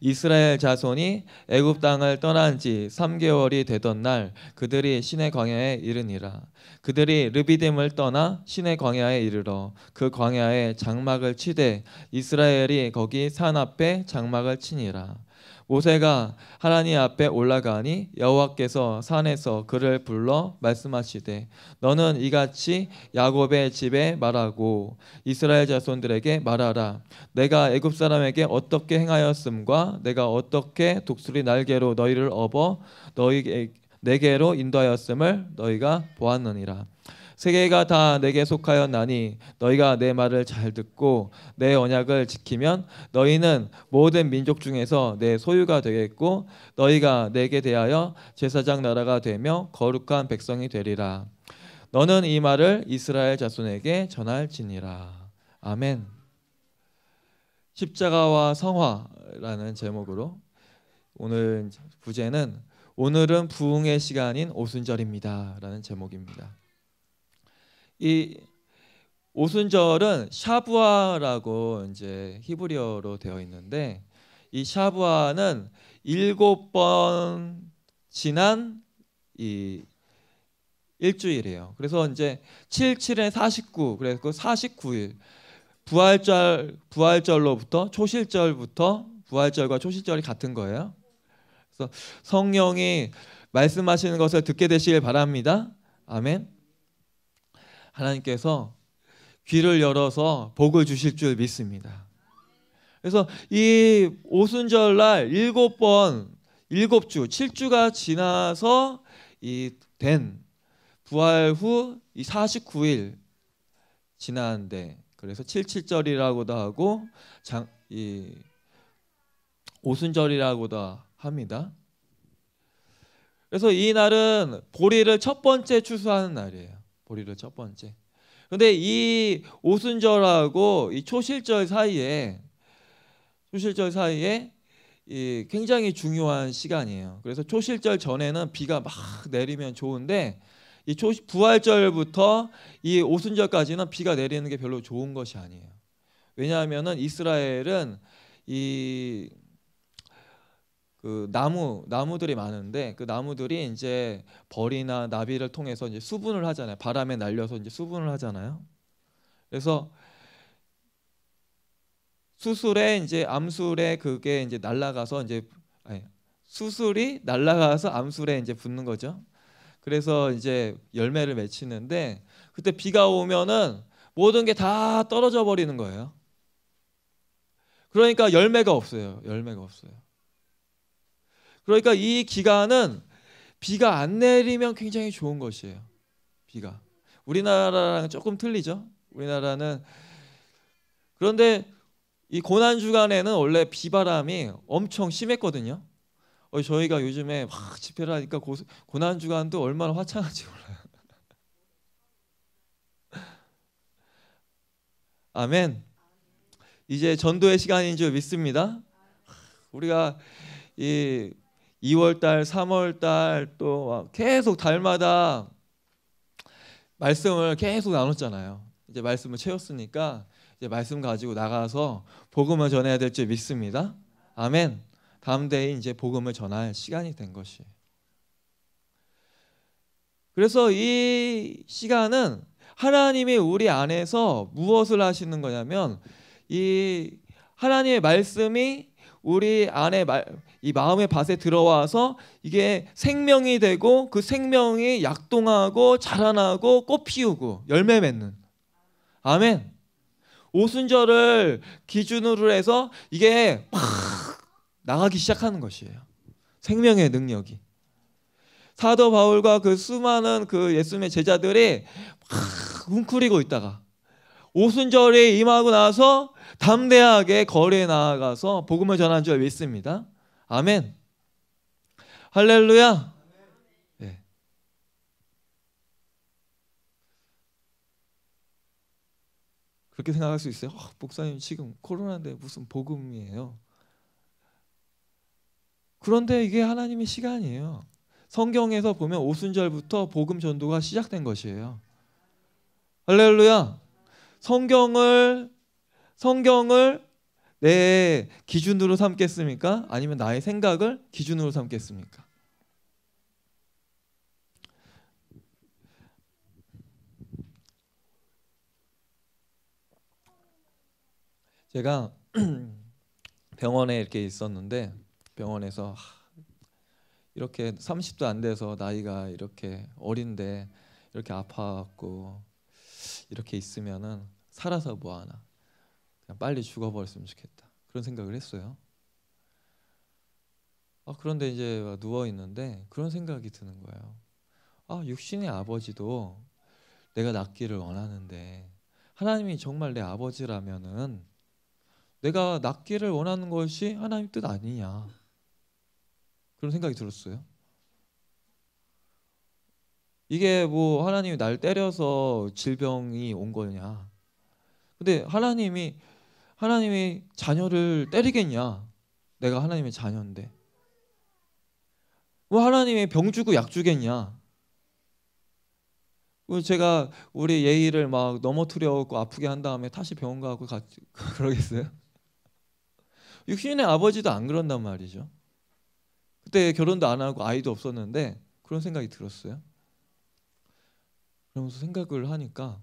이스라엘 자손이 애굽 땅을 떠난 지 3개월이 되던 날 그들이 시내 광야에 이르니라 그들이 르비딤을 떠나 시내 광야에 이르러 그 광야에 장막을 치되 이스라엘이 거기 산 앞에 장막을 치니라 모세가 하나님 앞에 올라가니 여호와께서 산에서 그를 불러 말씀하시되 너는 이같이 야곱의 집에 말하고 이스라엘 자손들에게 말하라 내가 애굽 사람에게 어떻게 행하였음과 내가 어떻게 독수리 날개로 너희를 업어 너희 에게 내게로 인도하였음을 너희가 보았느니라 세계가 다 내게 속하였나니 너희가 내 말을 잘 듣고 내 언약을 지키면 너희는 모든 민족 중에서 내 소유가 되겠고 너희가 내게 대하여 제사장 나라가 되며 거룩한 백성이 되리라. 너는 이 말을 이스라엘 자손에게 전할지니라. 아멘. 십자가와 성화라는 제목으로 오늘 부제는 오늘은 부흥의 시간인 오순절입니다라는 제목입니다. 이 오순절은 샤부아라고 이제 히브리어로 되어 있는데 이 샤부아는 일곱 번 지난 이 일주일이에요. 그래서 이제 77에 49 그래서 49일 부활절 부활절로부터 초실절부터 부활절과 초실절이 같은 거예요. 그래서 성령이 말씀하시는 것을 듣게 되시길 바랍니다. 아멘. 하나님께서 귀를 열어서 복을 주실 줄 믿습니다. 그래서 이 오순절날 일곱 번, 일곱 주, 7주가 지나서 이 된 부활 후이 49일 지난데 그래서 77절이라고도 하고 장, 이 오순절이라고도 합니다. 그래서 이 날은 보리를 첫 번째 추수하는 날이에요. 보리를 첫 번째. 근데 이 오순절하고 이 초실절 사이에 초실절 사이에 이 굉장히 중요한 시간이에요. 그래서 초실절 전에는 비가 막 내리면 좋은데 이 초, 부활절부터 이 오순절까지는 비가 내리는 게 별로 좋은 것이 아니에요. 왜냐하면은 이스라엘은 이그 나무 나무들이 많은데 그 나무들이 이제 벌이나 나비를 통해서 이제 수분을 하잖아요. 바람에 날려서 이제 수분을 하잖아요. 그래서 수술에 이제 암술에 그게 이제 날라가서 이제 아니, 수술이 날라가서 암술에 이제 붙는 거죠. 그래서 이제 열매를 맺히는데 그때 비가 오면은 모든 게 다 떨어져 버리는 거예요. 그러니까 열매가 없어요. 열매가 없어요. 그러니까 이 기간은 비가 안 내리면 굉장히 좋은 것이에요. 비가. 우리나라랑 조금 틀리죠. 우리나라는 그런데 이 고난 주간에는 원래 비바람이 엄청 심했거든요. 어, 저희가 요즘에 막 집회를 하니까 고, 고난 주간도 얼마나 화창한지 몰라요. 아멘. 이제 전도의 시간인 줄 믿습니다. 우리가 이 2월달, 3월달 또 계속 달마다 말씀을 계속 나눴잖아요. 이제 말씀을 채웠으니까 이제 말씀 가지고 나가서 복음을 전해야 될 줄 믿습니다. 아멘. 다음 대에 이제 복음을 전할 시간이 된 것이. 그래서 이 시간은 하나님이 우리 안에서 무엇을 하시는 거냐면 이 하나님의 말씀이 우리 안에 이 마음의 밭에 들어와서 이게 생명이 되고 그 생명이 약동하고 자라나고 꽃 피우고 열매 맺는 아멘. 오순절을 기준으로 해서 이게 막 나가기 시작하는 것이에요. 생명의 능력이. 사도 바울과 그 수많은 그 예수님의 제자들이 막 웅크리고 있다가 오순절이 임하고 나서 담대하게 거리에 나아가서 복음을 전한는줄 믿습니다. 아멘. 할렐루야. 네. 그렇게 생각할 수 있어요. 어, 목사님 지금 코로나인데 무슨 복음이에요? 그런데 이게 하나님의 시간이에요. 성경에서 보면 오순절부터 복음 전도가 시작된 것이에요. 할렐루야. 성경을 성경을 내 기준으로 삼겠습니까? 아니면 나의 생각을 기준으로 삼겠습니까? 제가 병원에 이렇게 있었는데 병원에서 이렇게 30도 안 돼서 나이가 이렇게 어린데 이렇게 아파갖고 이렇게 있으면은 살아서 뭐 하나 그냥 빨리 죽어버렸으면 좋겠다 그런 생각을 했어요. 아, 그런데 이제 누워 있는데 그런 생각이 드는 거예요. 아 육신의 아버지도 내가 낫기를 원하는데 하나님이 정말 내 아버지라면은 내가 낫기를 원하는 것이 하나님 뜻 아니냐 그런 생각이 들었어요. 이게 뭐 하나님이 날 때려서 질병이 온 거냐? 근데 하나님이 하나님이 자녀를 때리겠냐? 내가 하나님의 자녀인데. 뭐 하나님이 병 주고 약 주겠냐? 뭐 제가 우리 예의를 막 넘어뜨려갖고 아프게 한 다음에 다시 병원 가고 가, 그러겠어요? 육신의 아버지도 안 그런단 말이죠. 그때 결혼도 안 하고 아이도 없었는데 그런 생각이 들었어요. 그러면서 생각을 하니까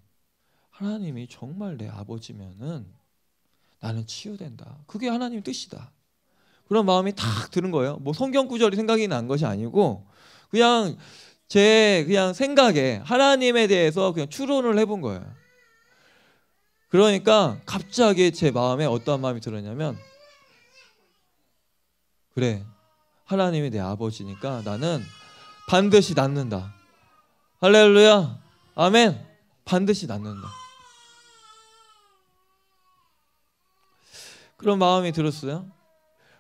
하나님이 정말 내 아버지면은 나는 치유된다. 그게 하나님 뜻이다. 그런 마음이 탁 드는 거예요. 뭐 성경 구절이 생각이 난 것이 아니고 그냥 제 그냥 생각에 하나님에 대해서 그냥 추론을 해본 거예요. 그러니까 갑자기 제 마음에 어떠한 마음이 들었냐면 그래 하나님이 내 아버지니까 나는 반드시 낳는다. 할렐루야 아멘 반드시 낳는다. 그런 마음이 들었어요.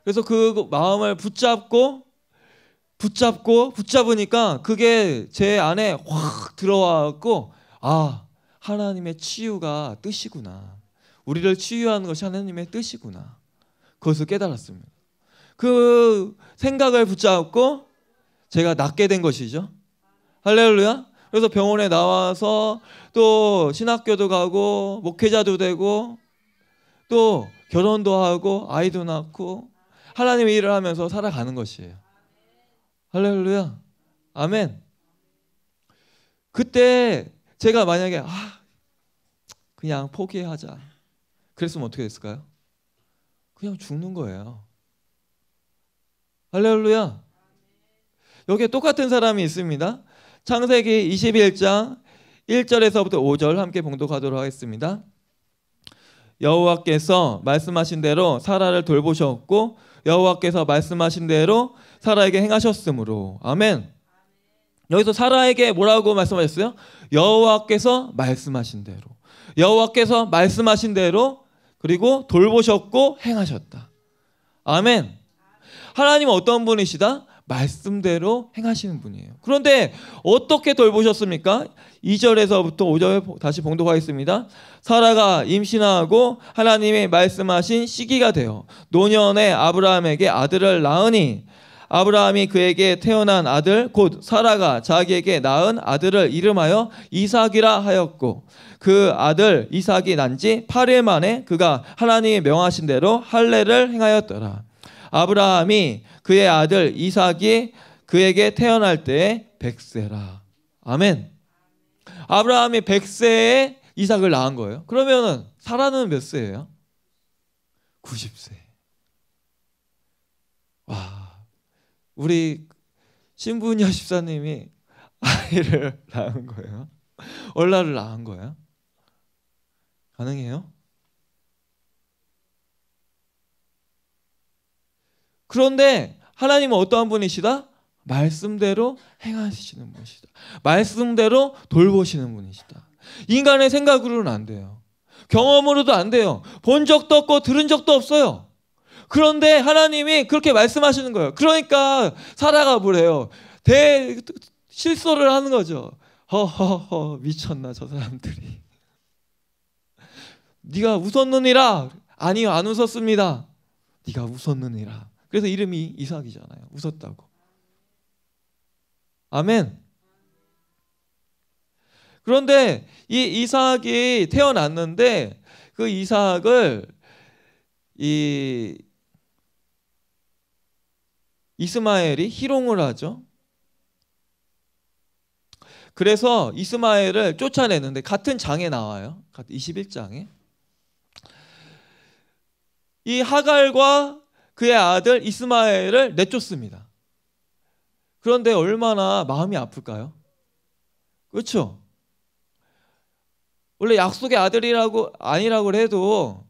그래서 그 마음을 붙잡고 붙잡고 붙잡으니까 그게 제 안에 확 들어왔고 아 하나님의 치유가 뜻이구나 우리를 치유하는 것이 하나님의 뜻이구나 그것을 깨달았습니다. 그 생각을 붙잡고 제가 낫게 된 것이죠. 할렐루야. 그래서 병원에 나와서 또 신학교도 가고 목회자도 되고 또 결혼도 하고 아이도 낳고 하나님의 일을 하면서 살아가는 것이에요. 할렐루야. 아멘. 그때 제가 만약에 아 그냥 포기하자. 그랬으면 어떻게 됐을까요? 그냥 죽는 거예요. 할렐루야. 여기에 똑같은 사람이 있습니다. 창세기 21장 1절에서부터 5절 함께 봉독하도록 하겠습니다. 여호와께서 말씀하신 대로 사라를 돌보셨고 여호와께서 말씀하신 대로 사라에게 행하셨으므로 아멘. 여기서 사라에게 뭐라고 말씀하셨어요? 여호와께서 말씀하신 대로. 여호와께서 말씀하신 대로 그리고 돌보셨고 행하셨다. 아멘. 하나님은 어떤 분이시다? 말씀대로 행하시는 분이에요. 그런데 어떻게 돌보셨습니까? 2절에서부터 5절에 다시 봉독하겠습니다. 사라가 임신하고 하나님의 말씀하신 시기가 되어 노년에 아브라함에게 아들을 낳으니 아브라함이 그에게 태어난 아들 곧 사라가 자기에게 낳은 아들을 이름하여 이삭이라 하였고 그 아들 이삭이 난 지 8일 만에 그가 하나님이 명하신 대로 할례를 행하였더라. 아브라함이 그의 아들 이삭이 그에게 태어날 때에 백세라. 아멘. 아브라함이 백세에 이삭을 낳은 거예요. 그러면은 사라는 몇 세예요? 90세. 와. 우리 신부녀 집사님이 아이를 낳은 거예요. 얼라를 낳은 거예요. 가능해요? 그런데 하나님은 어떠한 분이시다? 말씀대로 행하시는 분이시다. 말씀대로 돌보시는 분이시다. 인간의 생각으로는 안 돼요. 경험으로도 안 돼요. 본 적도 없고 들은 적도 없어요. 그런데 하나님이 그렇게 말씀하시는 거예요. 그러니까 살아가 보래요. 대 실소를 하는 거죠. 허허허 미쳤나 저 사람들이. 네가 웃었느니라. 아니요 안 웃었습니다. 네가 웃었느니라. 그래서 이름이 이삭이잖아요. 웃었다고. 아멘. 그런데 이 이삭이 태어났는데 그 이삭을 이 이스마엘이 희롱을 하죠. 그래서 이스마엘을 쫓아내는데 같은 장에 나와요. 21장에. 이 하갈과 그의 아들 이스마엘을 내쫓습니다. 그런데 얼마나 마음이 아플까요? 그렇죠? 원래 약속의 아들이라고 아니라고 해도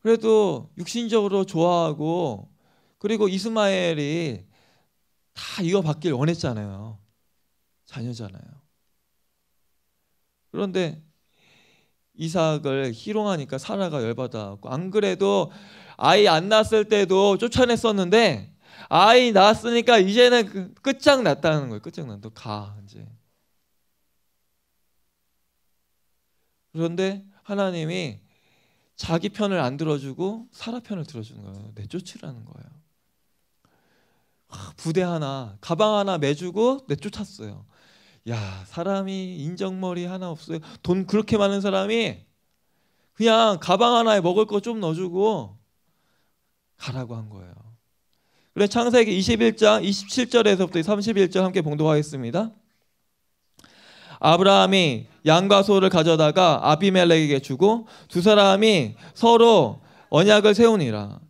그래도 육신적으로 좋아하고 그리고 이스마엘이 다 이어받길 원했잖아요. 자녀잖아요. 그런데 이삭을 희롱하니까 사라가 열받아갖고 안 그래도 아이 안 낳았을 때도 쫓아냈었는데 아이 낳았으니까 이제는 그 끝장났다는 거예요. 끝장난다. 가 이제. 그런데 하나님이 자기 편을 안 들어주고 사라 편을 들어주는 거예요. 내쫓으라는 거예요. 아, 부대 하나, 가방 하나 매주고 내쫓았어요. 야, 사람이 인정머리 하나 없어요. 돈 그렇게 많은 사람이 그냥 가방 하나에 먹을 거 좀 넣어주고 가라고 한 거예요. 그래 창세기 21장 27절에서부터 31절 함께 봉독하겠습니다. 아브라함이 양과 소를 가져다가 아비멜렉에게 주고 두 사람이 서로 언약을 세우니라.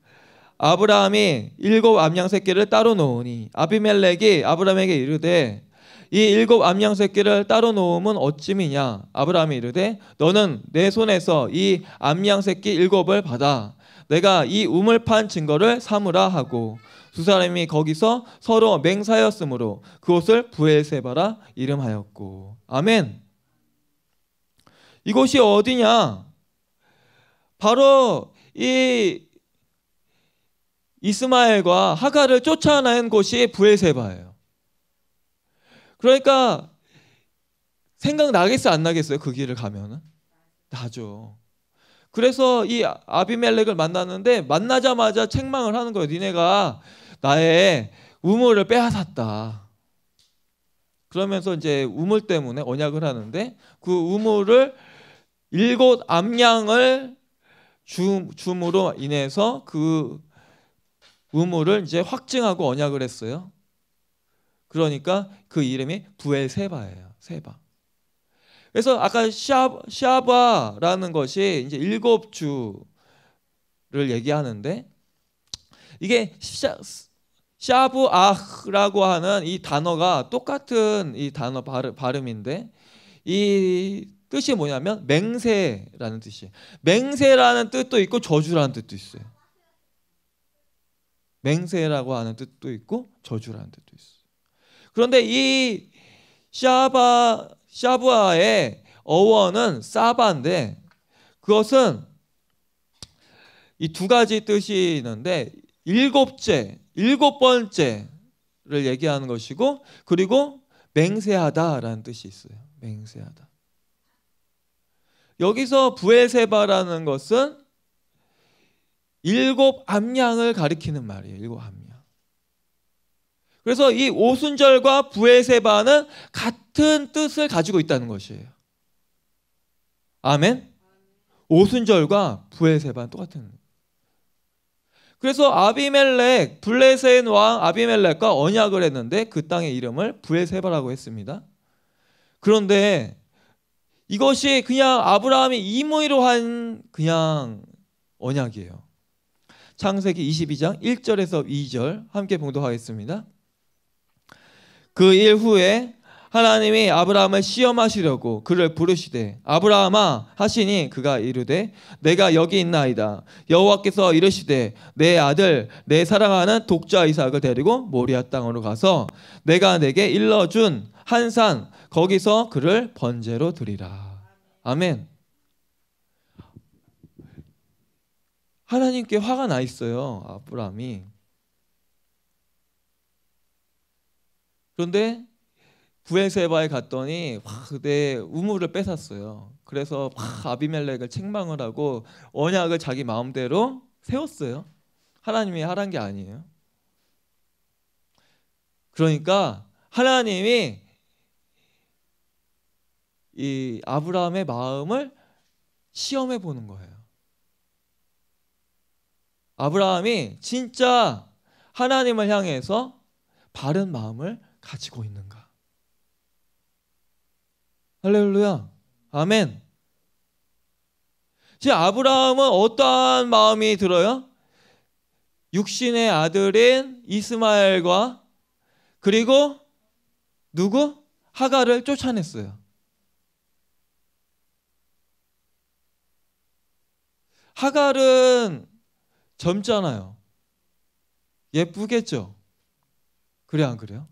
아브라함이 일곱 암양 새끼를 따로 놓으니 아비멜렉이 아브라함에게 이르되 이 일곱 암양 새끼를 따로 놓음은 어찌미냐 아브라함이 이르되 너는 내 손에서 이 암양 새끼 일곱을 받아 내가 이 우물판 증거를 삼으라 하고 두 사람이 거기서 서로 맹사였으므로 그곳을 부엘세바라 이름하였고 아멘. 이곳이 어디냐? 바로 이 이스마엘과 하가를 쫓아낸 곳이 부엘세바예요. 그러니까 생각나겠어안 나겠어요? 그 길을 가면은 나죠. 그래서 이 아비멜렉을 만났는데 만나자마자 책망을 하는 거예요. 니네가 나의 우물을 빼앗았다. 그러면서 이제 우물 때문에 언약을 하는데 그 우물을 일곱 암양을 줌으로 줌 인해서 그 우물을 이제 확증하고 언약을 했어요. 그러니까 그 이름이 부엘 세바예요. 세바. 그래서 아까 샤바, 라는 것이 이제 일곱 주를 얘기하는데 이게 샤, 브아흐라고 하는 이 단어가 똑같은 이 단어 발음, 인데이 뜻이 뭐냐면 맹세라는 뜻이에요. 맹세라는 뜻도 있고 저주라는 뜻도 있어요. 맹세라고 하는 뜻도 있고 저주라는 뜻도 있어요. 그런데 이 샤바 샤브아의 어원은 사바인데 그것은 이 두 가지 뜻이 있는데 일곱째, 일곱 번째를 얘기하는 것이고 그리고 맹세하다라는 뜻이 있어요. 맹세하다. 여기서 부엘세바라는 것은 일곱 암양을 가리키는 말이에요. 일곱 암양. 그래서 이 오순절과 부에세바는 같은 뜻을 가지고 있다는 것이에요. 아멘. 오순절과 부에세바는 똑같은. 그래서 아비멜렉, 블레셋 왕 아비멜렉과 언약을 했는데 그 땅의 이름을 부에세바라고 했습니다. 그런데 이것이 그냥 아브라함이 임의로 한 그냥 언약이에요. 창세기 22장 1절에서 2절 함께 봉독하겠습니다. 그일 후에 하나님이 아브라함을 시험하시려고 그를 부르시되 아브라함아 하시니 그가 이르되 내가 여기 있나이다 여호와께서 이르시되 내 아들 내 사랑하는 독자 이삭을 데리고 모리아 땅으로 가서 내가 내게 일러준 한산 거기서 그를 번제로 드리라 아멘 하나님께 화가 나 있어요 아브라함이 그런데 구엘세바에 갔더니 막 그때 우물을 뺏었어요. 그래서 막 아비멜렉을 책망을 하고 언약을 자기 마음대로 세웠어요. 하나님이 하란 게 아니에요. 그러니까 하나님이 이 아브라함의 마음을 시험해 보는 거예요. 아브라함이 진짜 하나님을 향해서 바른 마음을 가지고 있는가? 할렐루야. 아멘. 이제 아브라함은 어떠한 마음이 들어요? 육신의 아들인 이스마엘과 그리고 누구? 하가를 쫓아냈어요. 하갈은 젊잖아요. 예쁘겠죠? 그래, 안 그래요?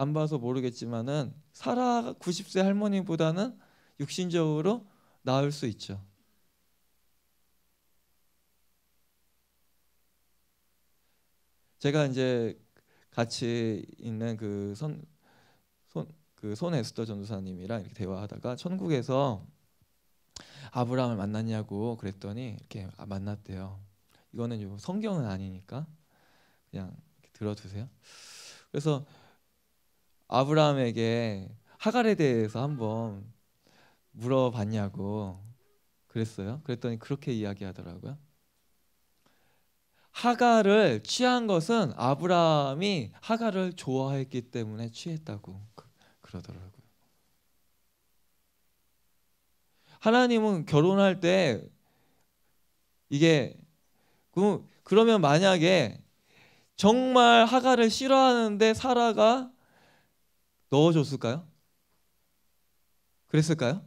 안 봐서 모르겠지만은 사라 90세 할머니보다는 육신적으로 나을 수 있죠. 제가 이제 같이 있는 그손손그 손에스터 그 전도사님이랑 이렇게 대화하다가 천국에서 아브라함을 만났냐고 그랬더니 이렇게 만났대요. 이거는 성경은 아니니까 그냥 들어두세요. 그래서 아브라함에게 하갈에 대해서 한번 물어봤냐고 그랬어요. 그랬더니 그렇게 이야기하더라고요. 하갈을 취한 것은 아브라함이 하갈을 좋아했기 때문에 취했다고 그, 그러더라고요. 하나님은 결혼할 때 이게 그, 그러면 만약에 정말 하갈을 싫어하는데 사라가 넣어줬을까요? 그랬을까요?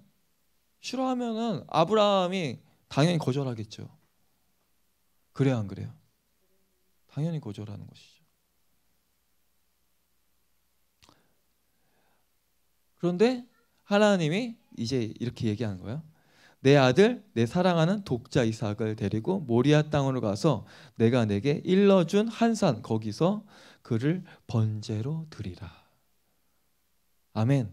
싫어하면은 아브라함이 당연히 거절하겠죠. 그래안 그래요? 당연히 거절하는 것이죠. 그런데 하나님이 이제 이렇게 얘기하는 거예요. 내 아들, 내 사랑하는 독자 이삭을 데리고 모리아 땅으로 가서 내가 내게 일러준 한산 거기서 그를 번제로 드리라. 아멘.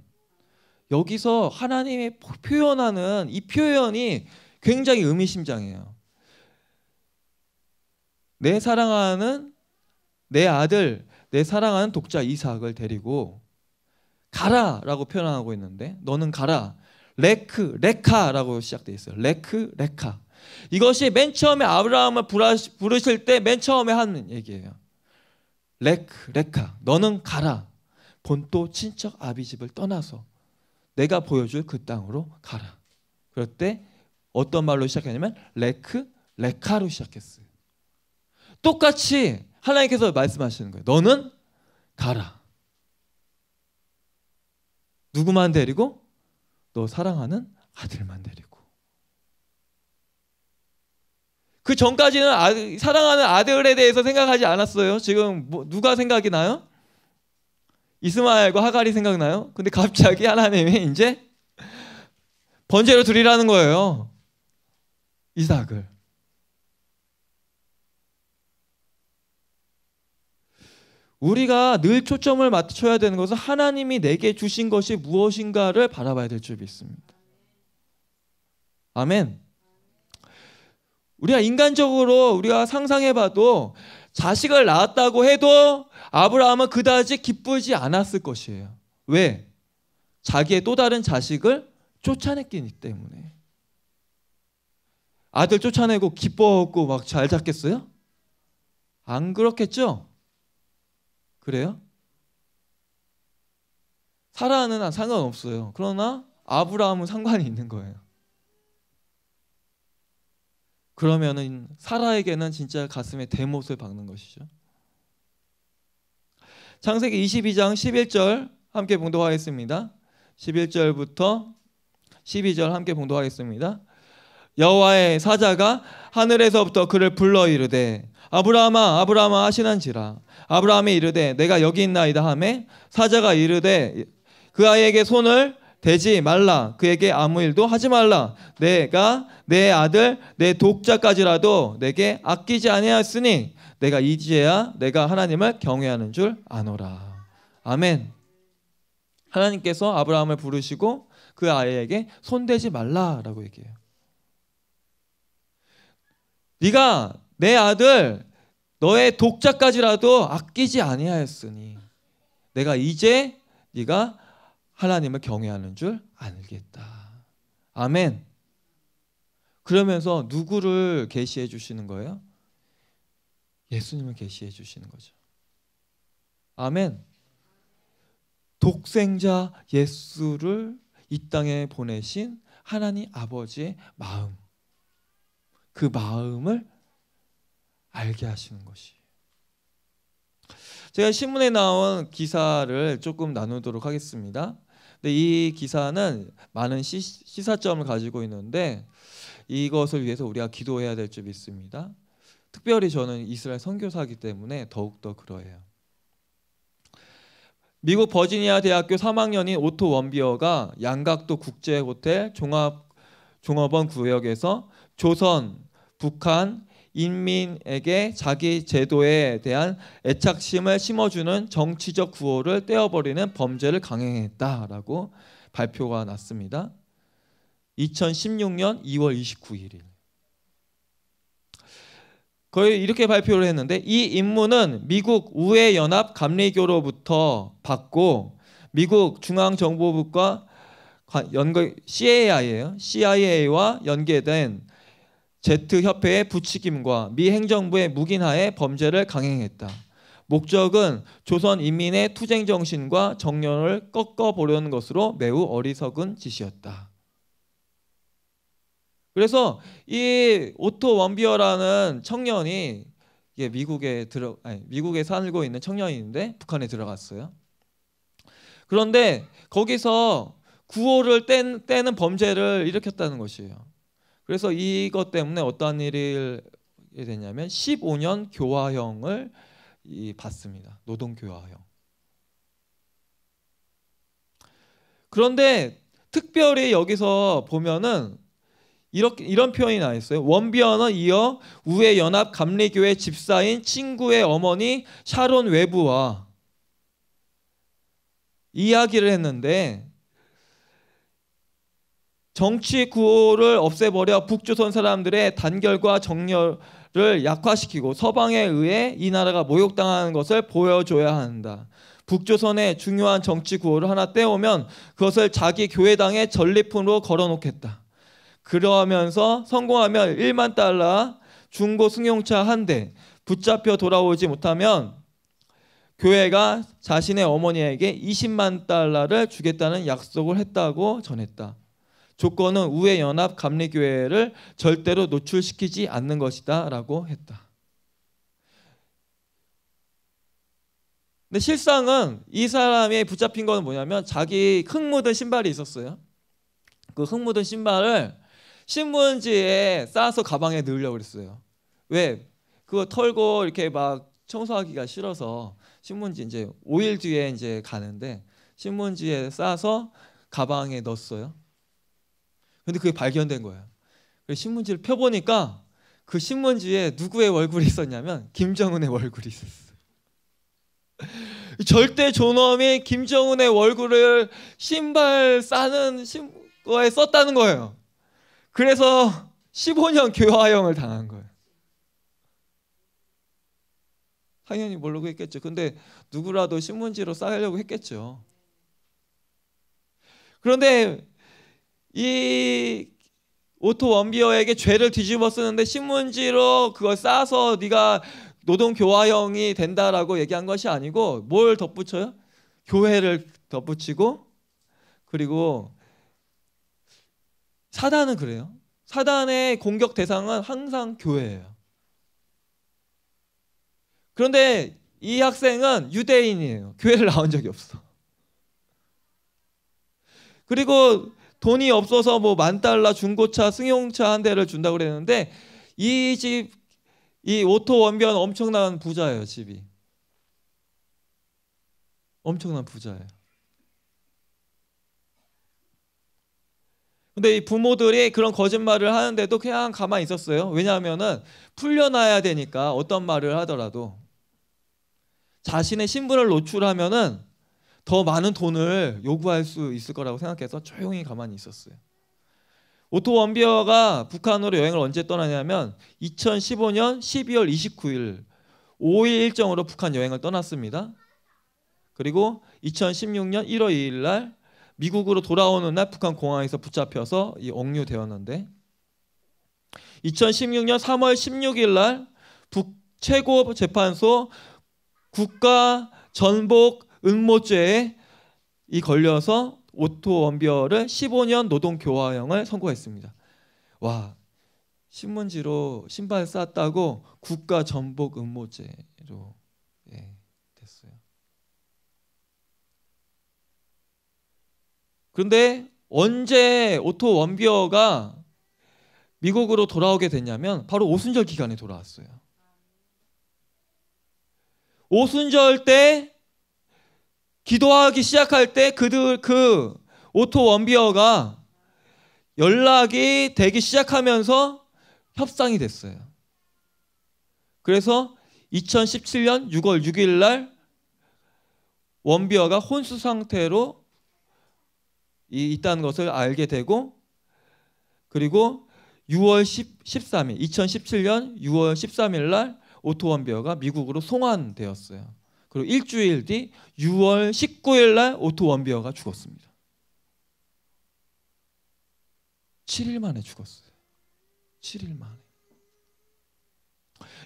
여기서 하나님이 표현하는 이 표현이 굉장히 의미심장해요. 내 사랑하는 내 아들, 내 사랑하는 독자 이삭을 데리고 가라라고 표현하고 있는데 너는 가라. 레크, 레카라고 시작돼 있어요. 레크, 레카. 이것이 맨 처음에 아브라함을 부르실 때 맨 처음에 하는 얘기예요. 레크, 레카. 너는 가라. 본토 친척 아비 집을 떠나서 내가 보여줄 그 땅으로 가라. 그럴 때 어떤 말로 시작했냐면 레크 레카로 시작했어요. 똑같이 하나님께서 말씀하시는 거예요. 너는 가라. 누구만 데리고? 너 사랑하는 아들만 데리고. 그 전까지는 아, 사랑하는 아들에 대해서 생각하지 않았어요. 지금 뭐, 누가 생각이 나요? 이스마엘과 하갈이 생각나요? 근데 갑자기 하나님이 이제 번제로 드리라는 거예요. 이삭을. 우리가 늘 초점을 맞춰야 되는 것은 하나님이 내게 주신 것이 무엇인가를 바라봐야 될 줄 믿습니다. 아멘. 우리가 인간적으로 우리가 상상해봐도 자식을 낳았다고 해도 아브라함은 그다지 기쁘지 않았을 것이에요. 왜? 자기의 또 다른 자식을 쫓아냈기 때문에. 아들 쫓아내고 기뻐하고 막 잘 잡겠어요? 안 그렇겠죠? 그래요? 사라는 상관없어요. 그러나 아브라함은 상관이 있는 거예요. 그러면은 사라에게는 진짜 가슴에 대못을 박는 것이죠. 창세기 22장 11절 함께 봉독하겠습니다. 11절부터 12절 함께 봉독하겠습니다. 여호와의 사자가 하늘에서부터 그를 불러 이르되 아브라함아 아브라함아 하시난지라 아브라함이 이르되 내가 여기 있나이다 하매 사자가 이르되 그 아이에게 손을 되지 말라. 그에게 아무 일도 하지 말라. 내가 내 아들 내 독자까지라도 내게 아끼지 아니하였으니 내가 이제야 내가 하나님을 경외하는 줄 아노라. 아멘. 하나님께서 아브라함을 부르시고 그 아이에게 손대지 말라라고 얘기해요. 네가 내 아들 너의 독자까지라도 아끼지 아니하였으니 내가 이제 네가 하나님을 경외하는 줄 알겠다. 아멘. 그러면서 누구를 계시해 주시는 거예요? 예수님을 계시해 주시는 거죠. 아멘. 독생자 예수를 이 땅에 보내신 하나님 아버지의 마음. 그 마음을 알게 하시는 것이. 제가 신문에 나온 기사를 조금 나누도록 하겠습니다. 근데 이 기사는 많은 시, 시사점을 가지고 있는데 이것을 위해서 우리가 기도해야 될줄 믿습니다. 특별히 저는 이스라엘 선교사이기 때문에 더욱더 그러해요. 미국 버지니아 대학교 3학년인 오토 원비어가 양각도 국제 호텔 종합 종업원 구역에서 조선, 북한, 인민에게 자기 제도에 대한 애착심을 심어주는 정치적 구호를 떼어버리는 범죄를 강행했다라고 발표가 났습니다. 2016년 2월 29일. 거의 이렇게 발표를 했는데 이 임무는 미국 우회 연합 감리교로부터 받고 미국 중앙 정보부과 연계 CIA예요. CIA와 연계된 제트협회의 부추김과 미 행정부의 묵인하에 범죄를 강행했다. 목적은 조선 인민의 투쟁 정신과 정열을 꺾어보려는 것으로 매우 어리석은 짓이었다. 그래서 이 오토 원비어라는 청년이 미국에 들어 아니, 미국에 살고 있는 청년인데 북한에 들어갔어요. 그런데 거기서 구호를 뗀, 떼는 범죄를 일으켰다는 것이에요. 그래서 이것 때문에 어떠한 일이 되냐면 15년 교화형을 이 받습니다. 노동 교화형. 그런데 특별히 여기서 보면은 이렇게 이런 표현이 나 있어요. 원비어는 이어 우회 연합 감리교회 집사인 친구의 어머니 샤론 외부와 이야기를 했는데 정치 구호를 없애버려 북조선 사람들의 단결과 정열을 약화시키고 서방에 의해 이 나라가 모욕당하는 것을 보여줘야 한다. 북조선의 중요한 정치 구호를 하나 떼오면 그것을 자기 교회당의 전리품으로 걸어놓겠다. 그러면서 성공하면 1만 달러 중고 승용차 한 대 붙잡혀 돌아오지 못하면 교회가 자신의 어머니에게 20만 달러를 주겠다는 약속을 했다고 전했다. 조건은 우회 연합 감리 교회를 절대로 노출시키지 않는 것이다라고 했다. 근데 실상은 이 사람이 붙잡힌 건 뭐냐면 자기 흙 묻은 신발이 있었어요. 그흙 묻은 신발을 신문지에 싸서 가방에 넣으려고 그랬어요. 왜? 그거 털고 이렇게 막 청소하기가 싫어서 신문지 이제 5일 뒤에 이제 가는데 신문지에 싸서 가방에 넣었어요. 근데 그게 발견된 거예요. 그래서 신문지를 펴보니까 그 신문지에 누구의 얼굴이 있었냐면 김정은의 얼굴이 있었어. 절대 존엄이 김정은의 얼굴을 신발 싸는 거에 썼다는 거예요. 그래서 15년 교화형을 당한 거예요. 당연히 모르고 했겠죠. 근데 누구라도 신문지로 싸려고 했겠죠. 그런데 이 오토 원비어에게 죄를 뒤집어 쓰는데 신문지로 그걸 싸서 네가 노동 교화형이 된다라고 얘기한 것이 아니고 뭘 덧붙여요? 교회를 덧붙이고 그리고 사단은 그래요. 사단의 공격 대상은 항상 교회예요. 그런데 이 학생은 유대인이에요. 교회를 나온 적이 없어. 그리고 돈이 없어서 뭐 만 달러 중고차 승용차 한 대를 준다 고 그랬는데 이 집 이 오토 원변 엄청난 부자예요 집이 엄청난 부자예요. 근데 이 부모들이 그런 거짓말을 하는데도 그냥 가만히 있었어요. 왜냐하면은 풀려나야 되니까 어떤 말을 하더라도 자신의 신분을 노출하면은 더 많은 돈을 요구할 수 있을 거라고 생각해서 조용히 가만히 있었어요. 오토 원비어가 북한으로 여행을 언제 떠나냐면 2015년 12월 29일 5일 일정으로 북한 여행을 떠났습니다. 그리고 2016년 1월 2일 날 미국으로 돌아오는 날 북한 공항에서 붙잡혀서 억류되었는데 2016년 3월 16일 날북 최고 재판소 국가 전복 은모죄에 이 걸려서 오토 원비어를 15년 노동 교화형을 선고했습니다. 와 신문지로 신발 쌌다고 국가 전복 음모죄로 예, 됐어요. 그런데 언제 오토 원비어가 미국으로 돌아오게 됐냐면 바로 오순절 기간에 돌아왔어요. 오순절 때 기도하기 시작할 때 그들 그 오토 원비어가 연락이 되기 시작하면서 협상이 됐어요. 그래서 2017년 6월 6일 날 원비어가 혼수 상태로 있다는 것을 알게 되고 그리고 6월 10, 13일 2017년 6월 13일 날 오토 원비어가 미국으로 송환되었어요. 그리고 일주일 뒤 6월 19일 날 오토 원비어가 죽었습니다. 7일 만에 죽었어요. 7일 만에.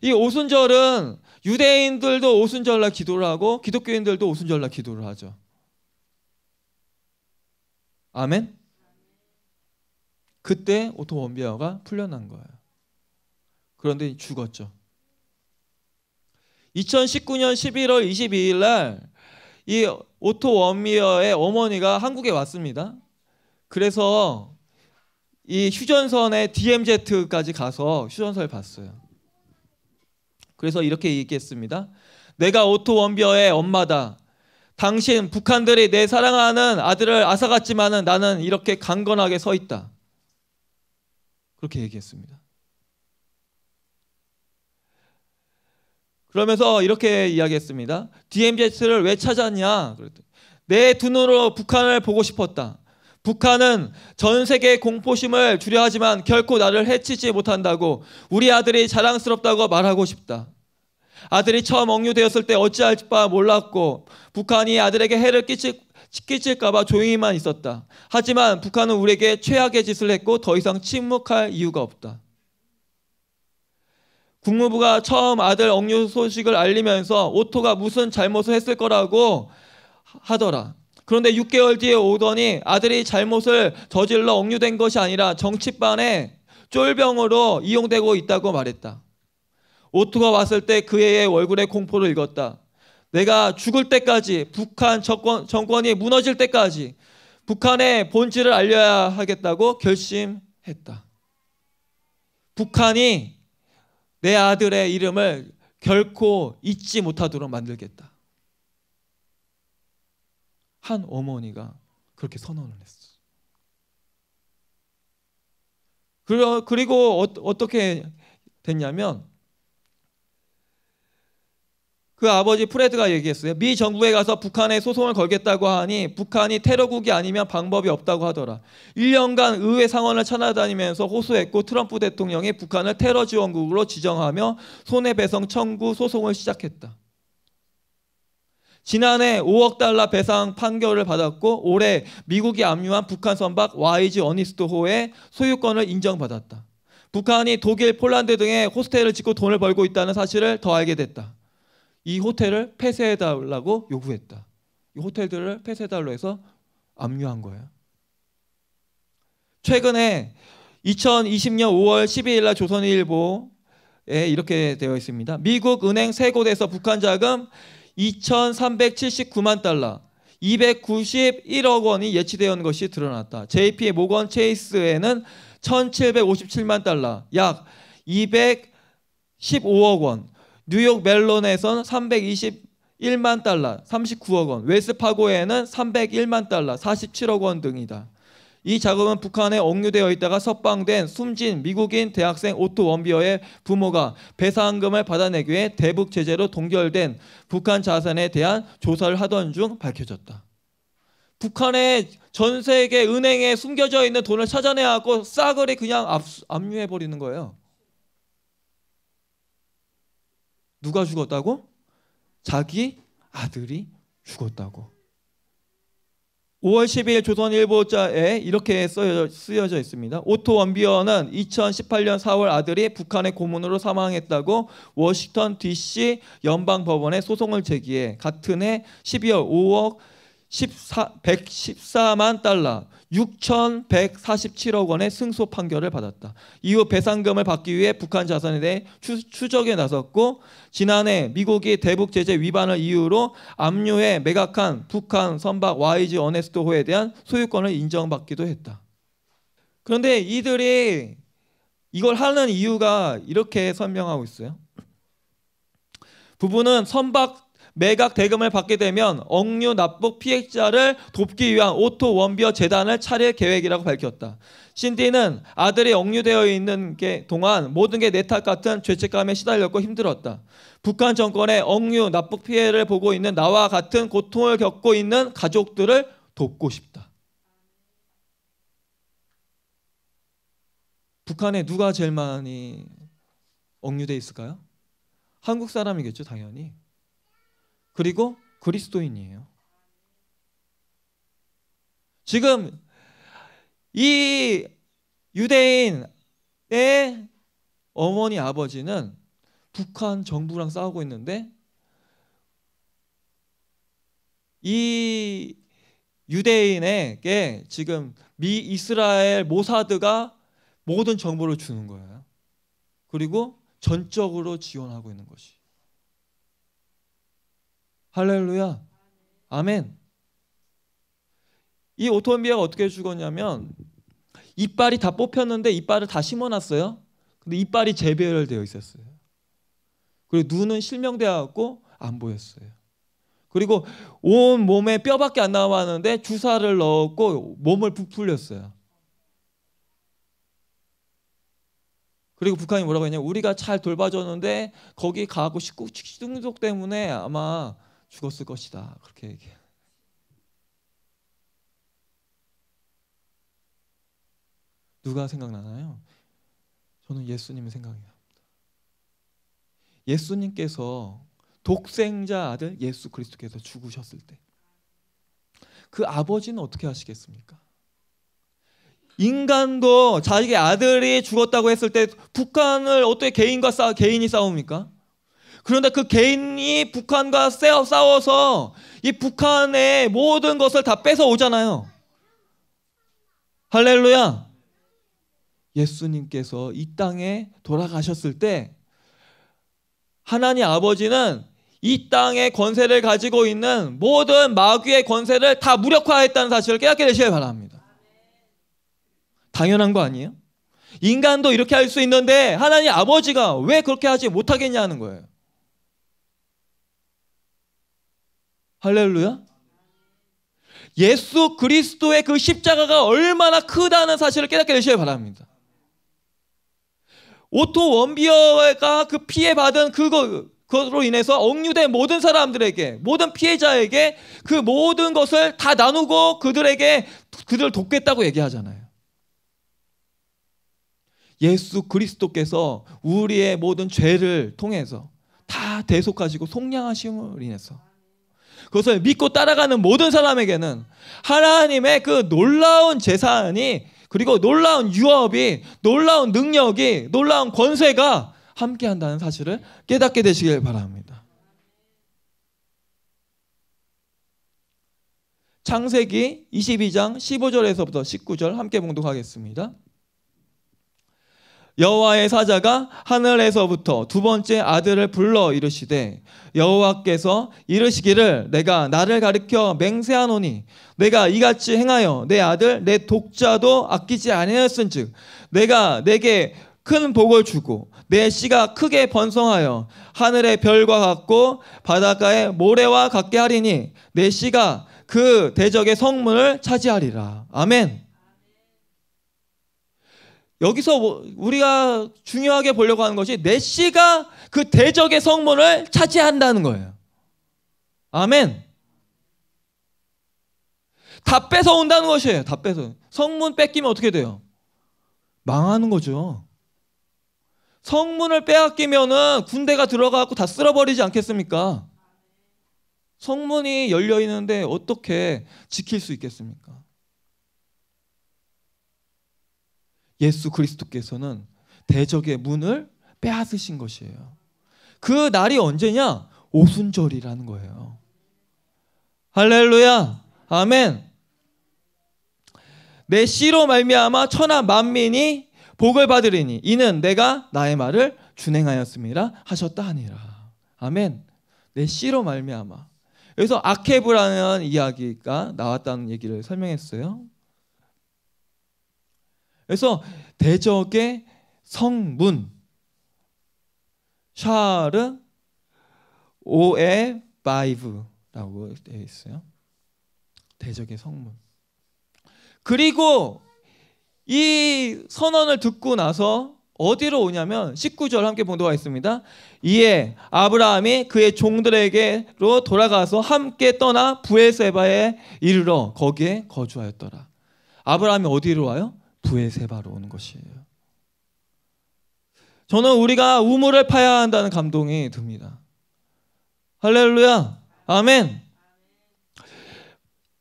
이 오순절은 유대인들도 오순절날 기도를 하고 기독교인들도 오순절날 기도를 하죠. 아멘. 그때 오토 원비어가 풀려난 거예요. 그런데 죽었죠. 2019년 11월 22일 날 이 오토 원미어의 어머니가 한국에 왔습니다. 그래서 이 휴전선의 DMZ까지 가서 휴전선을 봤어요. 그래서 이렇게 얘기했습니다. 내가 오토 원비어의 엄마다. 당신 북한들이 내 사랑하는 아들을 앗아갔지만은 나는 이렇게 강건하게 서 있다. 그렇게 얘기했습니다. 그러면서 이렇게 이야기했습니다. DMZ를 왜 찾았냐? 내두 눈으로 북한을 보고 싶었다. 북한은 전 세계 공포심을 주려 하지만 결코 나를 해치지 못한다고 우리 아들이 자랑스럽다고 말하고 싶다. 아들이 처음 억류되었을 때 어찌할 바 몰랐고 북한이 아들에게 해를 끼칠, 끼칠까봐 조용히만 있었다. 하지만 북한은 우리에게 최악의 짓을 했고 더 이상 침묵할 이유가 없다. 국무부가 처음 아들 억류 소식을 알리면서 오토가 무슨 잘못을 했을 거라고 하더라. 그런데 6개월 뒤에 오더니 아들이 잘못을 저질러 억류된 것이 아니라 정치반에 쫄병으로 이용되고 있다고 말했다. 오토가 왔을 때 그의 얼굴에 공포를 읽었다. 내가 죽을 때까지 북한 정권, 정권이 무너질 때까지 북한의 본질을 알려야 하겠다고 결심했다. 북한이 내 아들의 이름을 결코 잊지 못하도록 만들겠다. 한 어머니가 그렇게 선언을 했어. 그리고 어, 어떻게 됐냐면 그 아버지 프레드가 얘기했어요. 미 정부에 가서 북한에 소송을 걸겠다고 하니 북한이 테러국이 아니면 방법이 없다고 하더라. 1년간 의회 상원을 찾아다니면서 호소했고 트럼프 대통령이 북한을 테러 지원국으로 지정하며 손해배상 청구 소송을 시작했다. 지난해 5억 달러 배상 판결을 받았고 올해 미국이 압류한 북한 선박 YG 어니스트호의 소유권을 인정받았다. 북한이 독일, 폴란드 등의 호스텔을 짓고 돈을 벌고 있다는 사실을 더 알게 됐다. 이 호텔을 폐쇄해달라고 요구했다. 이 호텔들을 폐쇄해달라고 해서 압류한 거예요. 최근에 2020년 5월 12일 날 조선일보에 이렇게 되어 있습니다. 미국 은행 세 곳에서 북한 자금 2,379만 달러, 291억 원이 예치되는 것이 드러났다. JP 모건 체이스에는 1,757만 달러, 약 215억 원, 뉴욕 멜론에선 321만 달러, 39억 원, 웨스파고에는 301만 달러, 47억 원 등이다. 이 자금은 북한에 억류되어 있다가 석방된 숨진 미국인 대학생 오토 원비어의 부모가 배상금을 받아내기 위해 대북 제재로 동결된 북한 자산에 대한 조사를 하던 중 밝혀졌다. 북한의 전 세계 은행에 숨겨져 있는 돈을 찾아내야 하고 싸그리 그냥 압수, 압류해버리는 거예요. 누가 죽었다고? 자기 아들이 죽었다고. 5월 12일 조선일보자에 이렇게 쓰여져, 쓰여져 있습니다. 오토 원비어는 2018년 4월 아들이 북한의 고문으로 사망했다고 워싱턴 DC 연방법원에 소송을 제기해 같은 해 12월 5억 14, 114만 달러 6,147억 원의 승소 판결을 받았다. 이후 배상금을 받기 위해 북한 자산에 대해 추, 적에 나섰고 지난해 미국이 대북 제재 위반을 이유로 압류에 매각한 북한 선박 YG 어네스토호에 대한 소유권을 인정받기도 했다. 그런데 이들이 이걸 하는 이유가 이렇게 설명하고 있어요. 부부는 선박 매각 대금을 받게 되면 억류 납북 피해자를 돕기 위한 오토 원비어 재단을 차릴 계획이라고 밝혔다. 신디는 아들이 억류되어 있는 게 동안 모든 게 내 탓 같은 죄책감에 시달렸고 힘들었다. 북한 정권의 억류 납북 피해를 보고 있는 나와 같은 고통을 겪고 있는 가족들을 돕고 싶다. 북한에 누가 제일 많이 억류돼 있을까요? 한국 사람이겠죠, 당연히. 그리고 그리스도인이에요. 지금 이 유대인의 어머니 아버지는 북한 정부랑 싸우고 있는데 이 유대인에게 지금 미 이스라엘 모사드가 모든 정보를 주는 거예요. 그리고 전적으로 지원하고 있는 것이. 할렐루야. 아멘. 이 오토비아가 어떻게 죽었냐면 이빨이 다 뽑혔는데 이빨을 다 심어놨어요. 근데 이빨이 재배열되어 있었어요. 그리고 눈은 실명되어갖고 안 보였어요. 그리고 온 몸에 뼈밖에 안 남았는데 주사를 넣었고 몸을 부풀렸어요. 그리고 북한이 뭐라고 했냐? 우리가 잘 돌봐줬는데 거기 가고 식구 식중독 때문에 아마 죽었을 것이다. 그렇게 얘기해. 누가 생각나나요? 저는 예수님이 생각이 납니다. 예수님께서 독생자 아들 예수 그리스도께서 죽으셨을 때 그 아버지는 어떻게 하시겠습니까? 인간도 자기 아들이 죽었다고 했을 때 북한을 어떻게 개인과 싸 개인이 싸웁니까? 그런데 그 개인이 북한과 싸워서 이 북한의 모든 것을 다 뺏어 오잖아요. 할렐루야. 예수님께서 이 땅에 돌아가셨을 때 하나님 아버지는 이 땅의 권세를 가지고 있는 모든 마귀의 권세를 다 무력화했다는 사실을 깨닫게 되셔야 바랍니다. 당연한 거 아니에요? 인간도 이렇게 할 수 있는데 하나님 아버지가 왜 그렇게 하지 못하겠냐는 거예요. 할렐루야. 예수 그리스도의 그 십자가가 얼마나 크다는 사실을 깨닫게 되셔야 바랍니다. 오토 원비어가 그 피해 받은 그거 그로 인해서 억류된 모든 사람들에게 모든 피해자에게 그 모든 것을 다 나누고 그들에게 그들 돕겠다고 얘기하잖아요. 예수 그리스도께서 우리의 모든 죄를 통해서 다 대속하시고 속량하심을 인해서 그것을 믿고 따라가는 모든 사람에게는 하나님의 그 놀라운 재산이 그리고 놀라운 유업이 놀라운 능력이 놀라운 권세가 함께한다는 사실을 깨닫게 되시길 바랍니다. 창세기 22장 15절에서부터 19절 함께 봉독하겠습니다. 여호와의 사자가 하늘에서부터 두 번째 아들을 불러 이르시되 여호와께서 이르시기를 내가 나를 가리켜 맹세하노니 내가 이같이 행하여 내 아들 내 독자도 아끼지 아니하였은즉 내가 내게 큰 복을 주고 내 씨가 크게 번성하여 하늘의 별과 같고 바닷가의 모래와 같게 하리니 내 씨가 그 대적의 성문을 차지하리라 아멘 여기서 뭐 우리가 중요하게 보려고 하는 것이 메시가 그 대적의 성문을 차지한다는 거예요. 아멘. 다 뺏어 온다는 것이에요. 다 뺏어. 성문 뺏기면 어떻게 돼요? 망하는 거죠. 성문을 빼앗기면은 군대가 들어가고 다 쓸어버리지 않겠습니까? 성문이 열려 있는데 어떻게 지킬 수 있겠습니까? 예수 그리스도께서는 대적의 문을 빼앗으신 것이에요. 그 날이 언제냐? 오순절이라는 거예요. 할렐루야. 아멘. 내 씨로 말미암아 천하 만민이 복을 받으리니 이는 내가 나의 말을 준행하였음이라 하셨다 하니라. 아멘. 내 씨로 말미암아. 여기서 아케브라는 이야기가 나왔다는 얘기를 설명했어요. 그래서 대적의 성문 샤르 오에 바이브라고 되어 있어요. 대적의 성문. 그리고 이 선언을 듣고 나서 어디로 오냐면 19절 함께 본도가 있습니다. 이에 아브라함이 그의 종들에게로 돌아가서 함께 떠나 부에세바에 이르러 거기에 거주하였더라. 아브라함이 어디로 와요? 부에세바로 오는 것이에요. 저는 우리가 우물을 파야 한다는 감동이 듭니다. 할렐루야. 아멘.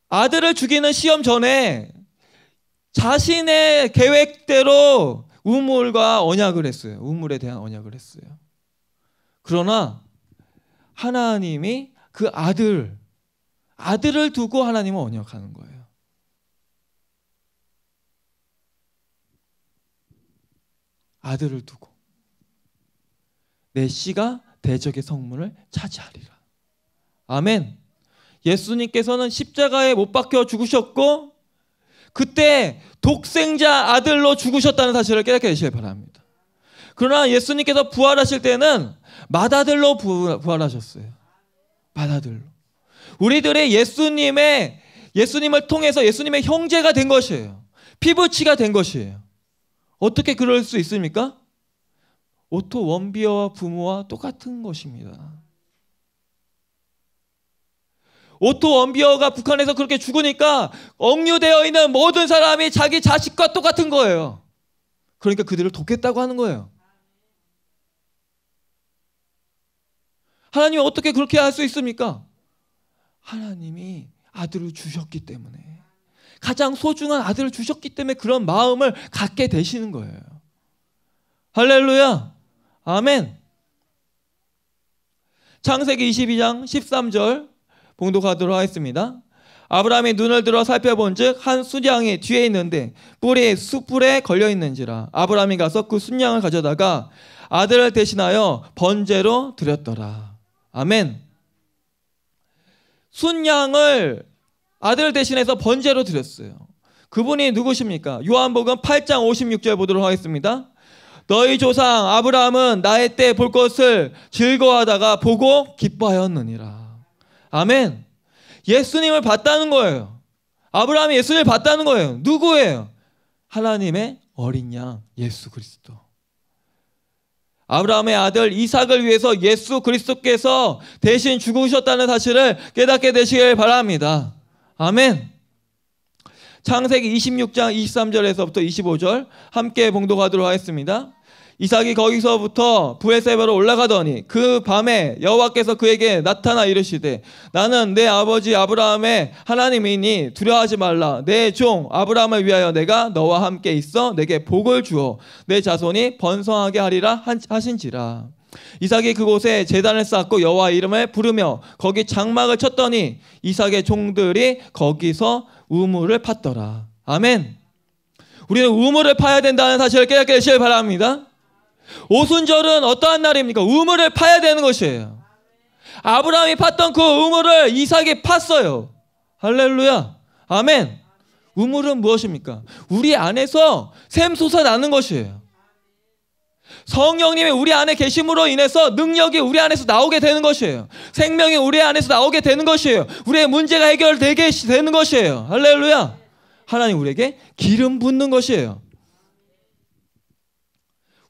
아들을 죽이는 시험 전에 자신의 계획대로 우물과 언약을 했어요. 우물에 대한 언약을 했어요. 그러나 하나님이 그 아들, 아들을 두고 하나님은 언약하는 거예요. 아들을 두고 내 씨가 대적의 성문을 차지하리라. 아멘. 예수님께서는 십자가에 못 박혀 죽으셨고 그때 독생자 아들로 죽으셨다는 사실을 깨닫게 되시길 바랍니다. 그러나 예수님께서 부활하실 때는 맏아들로 부활하셨어요. 맏아들로. 우리들의 예수님의 예수님을 통해서 예수님의 형제가 된 것이에요. 피부치가 된 것이에요. 어떻게 그럴 수 있습니까? 오토 원비어와 부모와 똑같은 것입니다. 오토 원비어가 북한에서 그렇게 죽으니까 억류되어 있는 모든 사람이 자기 자식과 똑같은 거예요. 그러니까 그들을 돕겠다고 하는 거예요. 하나님 어떻게 그렇게 할 수 있습니까? 하나님이 아들을 주셨기 때문에. 가장 소중한 아들을 주셨기 때문에 그런 마음을 갖게 되시는 거예요. 할렐루야. 아멘. 창세기 22장 13절 봉독하도록 하겠습니다. 아브라함이 눈을 들어 살펴본즉 한 순양이 뒤에 있는데 뿔이 숯불에 걸려 있는지라 아브라함이 가서 그 순양을 가져다가 아들을 대신하여 번제로 드렸더라. 아멘. 순양을 아들 대신해서 번제로 드렸어요. 그분이 누구십니까? 요한복음 8장 56절 보도록 하겠습니다. 너희 조상 아브라함은 나의 때 볼 것을 즐거워하다가 보고 기뻐하였느니라. 아멘. 예수님을 봤다는 거예요. 아브라함이 예수님을 봤다는 거예요. 누구예요? 하나님의 어린 양 예수 그리스도. 아브라함의 아들 이삭을 위해서 예수 그리스도께서 대신 죽으셨다는 사실을 깨닫게 되시길 바랍니다. 아멘. 창세기 26장 23절에서부터 25절 함께 봉독하도록 하겠습니다. 이삭이 거기서부터 부에세바로 올라가더니 그 밤에 여호와께서 그에게 나타나 이르시되 나는 내 아버지 아브라함의 하나님이니 두려워하지 말라 내 종 아브라함을 위하여 내가 너와 함께 있어 내게 복을 주어 내 자손이 번성하게 하리라 하신지라 이삭이 그곳에 제단을 쌓고 여호와 이름을 부르며 거기 장막을 쳤더니 이삭의 종들이 거기서 우물을 팠더라. 아멘. 우리는 우물을 파야 된다는 사실을 깨닫게 되시길 바랍니다. 오순절은 어떠한 날입니까? 우물을 파야 되는 것이에요. 아브라함이 팠던 그 우물을 이삭이 팠어요. 할렐루야. 아멘. 우물은 무엇입니까? 우리 안에서 샘솟아 나는 것이에요. 성령님이 우리 안에 계심으로 인해서 능력이 우리 안에서 나오게 되는 것이에요. 생명이 우리 안에서 나오게 되는 것이에요. 우리의 문제가 해결되게 되는 것이에요. 할렐루야. 하나님 우리에게 기름 붓는 것이에요.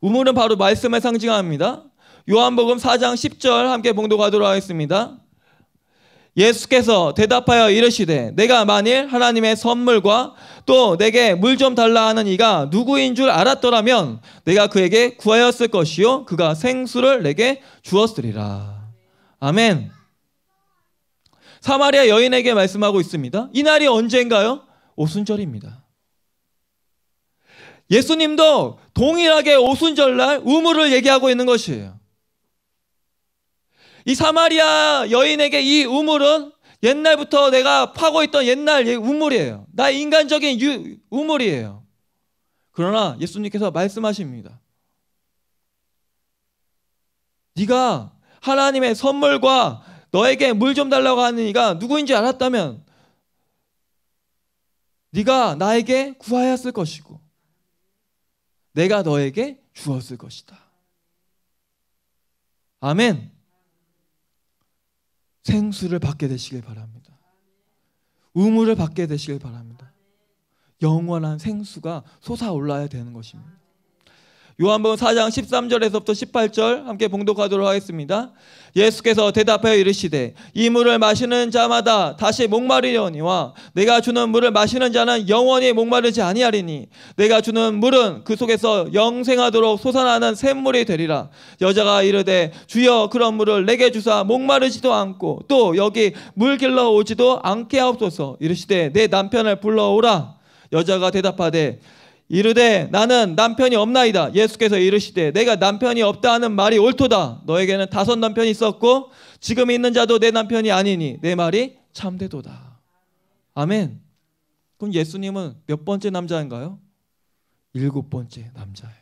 우물은 바로 말씀을 상징합니다. 요한복음 4장 10절 함께 봉독하도록 하겠습니다. 예수께서 대답하여 이르시되 내가 만일 하나님의 선물과 또 내게 물 좀 달라 하는 이가 누구인 줄 알았더라면 내가 그에게 구하였을 것이요 그가 생수를 내게 주었으리라. 아멘. 사마리아 여인에게 말씀하고 있습니다. 이 날이 언제인가요? 오순절입니다. 예수님도 동일하게 오순절날 우물을 얘기하고 있는 것이에요. 이 사마리아 여인에게 이 우물은 옛날부터 내가 파고 있던 옛날 우물이에요. 나 인간적인 유, 우물이에요. 그러나 예수님께서 말씀하십니다. 네가 하나님의 선물과 너에게 물 좀 달라고 하는 이가 누구인지 알았다면 네가 나에게 구하였을 것이고 내가 너에게 주었을 것이다. 아멘. 생수를 받게 되시길 바랍니다. 우물을 받게 되시길 바랍니다. 영원한 생수가 솟아올라야 되는 것입니다. 요한복음 4장 13절에서부터 18절 함께 봉독하도록 하겠습니다. 예수께서 대답하여 이르시되 이 물을 마시는 자마다 다시 목마르려니와 내가 주는 물을 마시는 자는 영원히 목마르지 아니하리니 내가 주는 물은 그 속에서 영생하도록 솟아나는 샘물이 되리라 여자가 이르되 주여 그런 물을 내게 주사 목마르지도 않고 또 여기 물 길러 오지도 않게 하옵소서 이르시되 내 남편을 불러오라 여자가 대답하되 이르되 나는 남편이 없나이다. 예수께서 이르시되 내가 남편이 없다 하는 말이 옳도다. 너에게는 다섯 남편이 있었고 지금 있는 자도 내 남편이 아니니 내 말이 참되도다. 아멘. 그럼 예수님은 몇 번째 남자인가요? 일곱 번째 남자예요.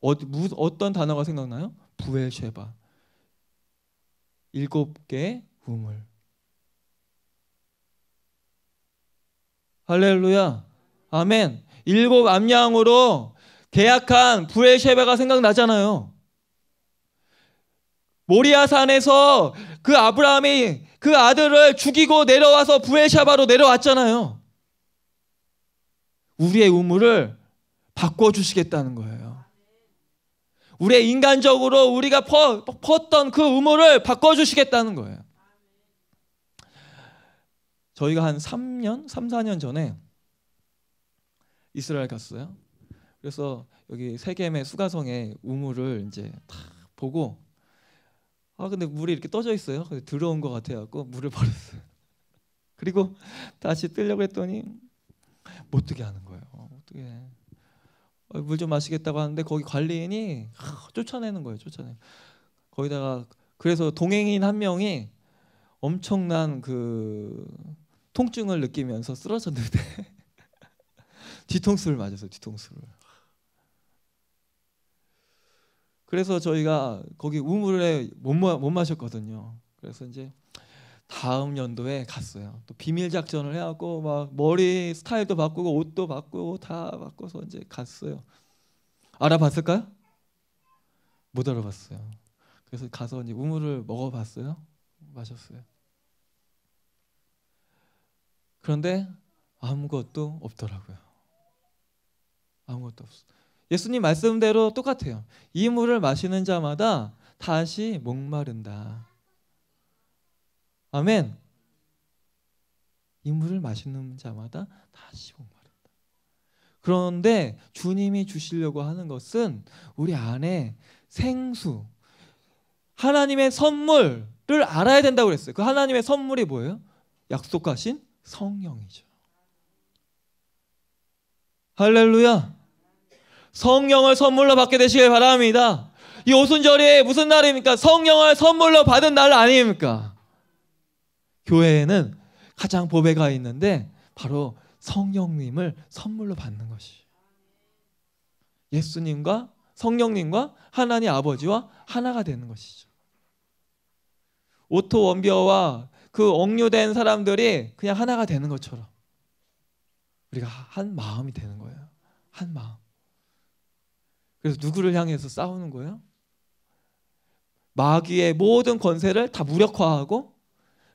어 무, 어떤 단어가 생각나요? 부엘쉐바. 일곱 개의 우물. 할렐루야. 아멘. 일곱 암양으로 계약한 부엘쉐바가 생각나잖아요. 모리아산에서 그 아브라함이 그 아들을 죽이고 내려와서 부엘샤바로 내려왔잖아요. 우리의 우물을 바꿔주시겠다는 거예요. 우리의 인간적으로 우리가 퍼, 펐던 그 우물을 바꿔주시겠다는 거예요. 저희가 한 3년, 3, 4년 전에 이스라엘 갔어요. 그래서 여기 세겜의 수가성의 우물을 이제 다 보고 아 근데 물이 이렇게 떠져 있어요. 근데 들어온 것 같아갖고 물을 버렸어요. 그리고 다시 뜨려고 했더니 못 뜨게 하는 거예요. 못 뜨게. 아, 물좀 마시겠다고 하는데 거기 관리인이 쫓아내는 거예요. 쫓아내. 거기다가 그래서 동행인 한 명이 엄청난 그 통증을 느끼면서 쓰러졌는데 뒤통수를 맞아서 뒤통수를. 그래서 저희가 거기 우물에 못, 마, 못 마셨거든요. 그래서 이제 다음 연도에 갔어요. 또 비밀 작전을 해갖고 막 머리 스타일도 바꾸고 옷도 바꾸고 다 바꿔서 이제 갔어요. 알아봤을까요? 못 알아봤어요. 그래서 가서 이제 우물을 먹어봤어요. 마셨어요. 그런데 아무것도 없더라고요. 아무것도 없어. 예수님 말씀대로 똑같아요. 이 물을 마시는 자마다 다시 목마른다. 아멘. 이 물을 마시는 자마다 다시 목마른다. 그런데 주님이 주시려고 하는 것은 우리 안에 생수, 하나님의 선물을 알아야 된다고 그랬어요. 그 하나님의 선물이 뭐예요? 약속하신 성령이죠. 할렐루야. 성령을 선물로 받게 되시길 바랍니다. 이 오순절이 무슨 날입니까? 성령을 선물로 받은 날 아닙니까? 교회에는 가장 보배가 있는데 바로 성령님을 선물로 받는 것이. 예수님과 성령님과 하나님 아버지와 하나가 되는 것이죠. 오토 원비어와 그 억류된 사람들이 그냥 하나가 되는 것처럼 우리가 한 마음이 되는 거예요. 한 마음. 그래서 누구를 향해서 싸우는 거예요? 마귀의 모든 권세를 다 무력화하고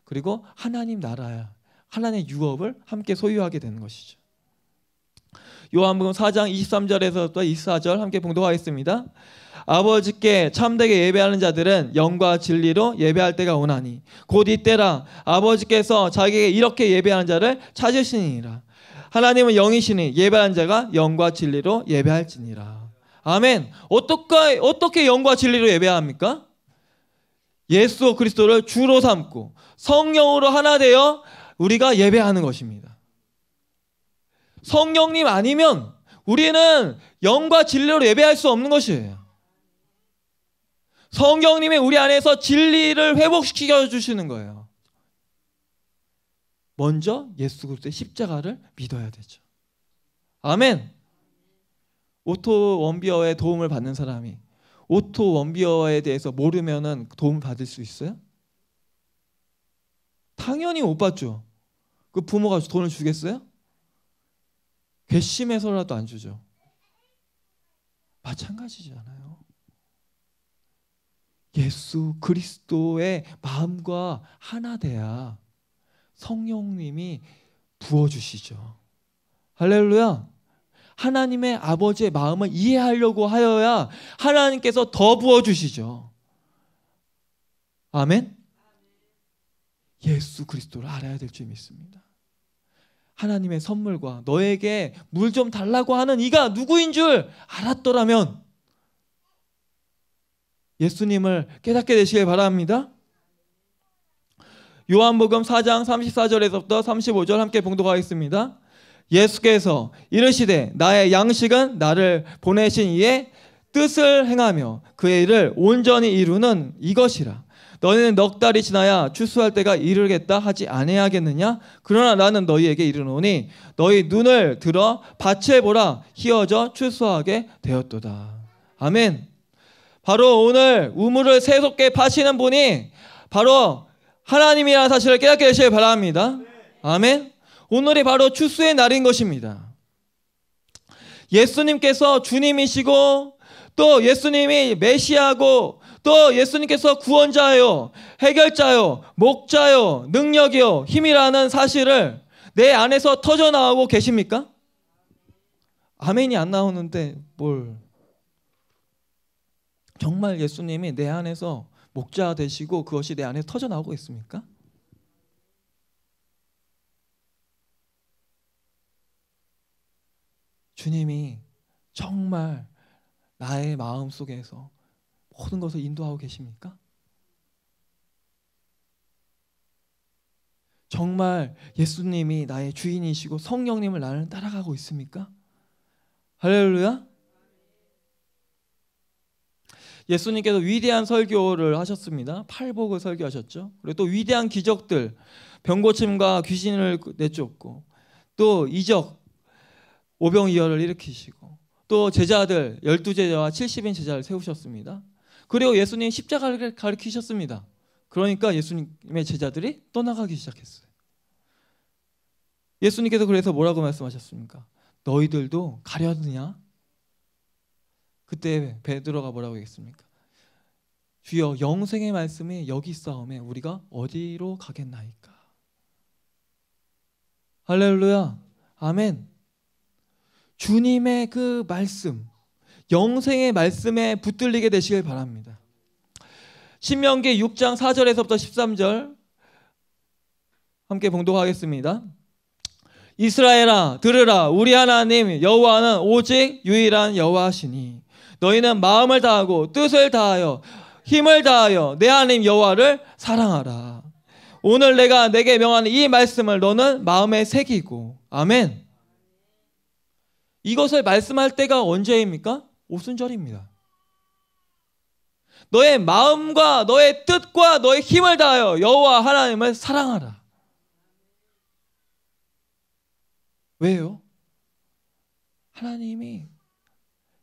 그리고 하나님 나라야 하나님의 유업을 함께 소유하게 되는 것이죠. 요한복음 4장 23절에서부터 24절 함께 봉독하겠습니다. 아버지께 참되게 예배하는 자들은 영과 진리로 예배할 때가 오나니 곧 이때라 아버지께서 자기에게 이렇게 예배하는 자를 찾으시니라 하나님은 영이시니 예배하는 자가 영과 진리로 예배할지니라 아멘 어떻게 어떻게 영과 진리로 예배합니까? 예수 그리스도를 주로 삼고 성령으로 하나 되어 우리가 예배하는 것입니다. 성령님 아니면 우리는 영과 진리로 예배할 수 없는 것이에요. 성경님이 우리 안에서 진리를 회복시켜 주시는 거예요. 먼저 예수 그리스도의 십자가를 믿어야 되죠. 아멘. 오토 원비어의 도움을 받는 사람이 오토 원비어에 대해서 모르면은 도움 받을 수 있어요? 당연히 못 받죠. 그 부모가 돈을 주겠어요? 괘씸해서라도 안 주죠. 마찬가지잖아요. 예수 그리스도의 마음과 하나 돼야 성령님이 부어주시죠. 할렐루야. 하나님의 아버지의 마음을 이해하려고 하여야 하나님께서 더 부어주시죠. 아멘? 예수 그리스도를 알아야 될 줄 믿습니다. 하나님의 선물과 너에게 물 좀 달라고 하는 이가 누구인 줄 알았더라면 예수님을 깨닫게 되시길 바랍니다. 요한복음 4장 34절에서부터 35절 함께 봉독하겠습니다. 예수께서 이르시되 나의 양식은 나를 보내신 이의 뜻을 행하며 그의 일을 온전히 이루는 이것이라. 너희는 넉 달이 지나야 추수할 때가 이르겠다 하지 아니하겠느냐? 그러나 나는 너희에게 이르노니 너희 눈을 들어 밭에 보라 희어져 추수하게 되었도다. 아멘. 바로 오늘 우물을 새롭게 파시는 분이 바로 하나님이라는 사실을 깨닫게 되시길 바랍니다. 아멘. 오늘이 바로 추수의 날인 것입니다. 예수님께서 주님이시고 또 예수님이 메시아고 또 예수님께서 구원자요, 해결자요, 목자요, 능력이요, 힘이라는 사실을 내 안에서 터져 나오고 계십니까? 아멘이 안 나오는데 뭘 정말 예수님이 내 안에서 목자 되시고 그것이 내안에 터져 나오고 있습니까? 주님이 정말 나의 마음 속에서 모든 것을 인도하고 계십니까? 정말 예수님이 나의 주인이시고 성령님을 나는 따라가고 있습니까? 할렐루야? 예수님께서 위대한 설교를 하셨습니다. 팔복을 설교하셨죠. 그리고 또 위대한 기적들, 병고침과 귀신을 내쫓고 또 이적, 오병이어를 일으키시고 또 제자들, 열두 제자와 70인 제자를 세우셨습니다. 그리고 예수님 십자가를 가르치셨습니다. 그러니까 예수님의 제자들이 떠나가기 시작했어요. 예수님께서 그래서 뭐라고 말씀하셨습니까? 너희들도 가려느냐? 그때 베드로가 뭐라고 했습니까 주여 영생의 말씀이 여기 싸움에 우리가 어디로 가겠나이까. 할렐루야. 아멘. 주님의 그 말씀, 영생의 말씀에 붙들리게 되시길 바랍니다. 신명기 6장 4절에서부터 13절 함께 봉독하겠습니다. 이스라엘아 들으라 우리 하나님 여호와는 오직 유일한 여호와시니 너희는 마음을 다하고 뜻을 다하여 힘을 다하여 내 하나님 여호와를 사랑하라. 오늘 내가 내게 명하이 말씀을 너는 마음에 새기고 아멘. 이것을 말씀할 때가 언제입니까? 오순절입니다. 너의 마음과 너의 뜻과 너의 힘을 다하여 여호와 하나님을 사랑하라. 왜요? 하나님이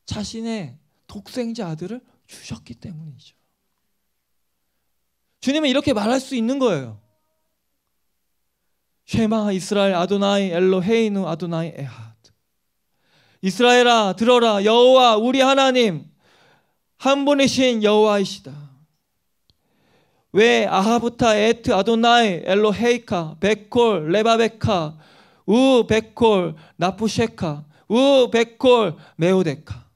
자신의 독생자 아들을 주셨기 때문이죠. 주님은 이렇게 말할 수 있는 거예요. 쉐마 이스라엘 아도나이 엘로헤이누 아도나이 에하 이스라엘아 들어라 여호와 우리 하나님 한 분이신 여호와이시다. 왜 아하부타 에트 아도나이 엘로헤이카 베콜 레바베카 우 베콜 나푸셰카 우 베콜 메오데카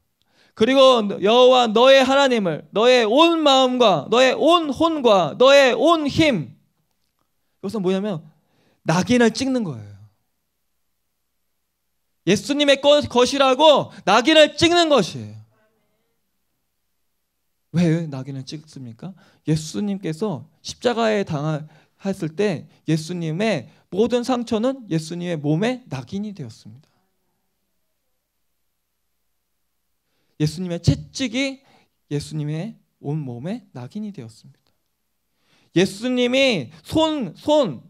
그리고 여호와 너의 하나님을 너의 온 마음과 너의 온 혼과 너의 온 힘. 이것은 뭐냐면 낙인을 찍는 거예요. 예수님의 것이라고 낙인을 찍는 것이에요. 왜 낙인을 찍습니까? 예수님께서 십자가에 당했을 때 예수님의 모든 상처는 예수님의 몸에 낙인이 되었습니다. 예수님의 채찍이 예수님의 온 몸에 낙인이 되었습니다. 예수님이 손, 손,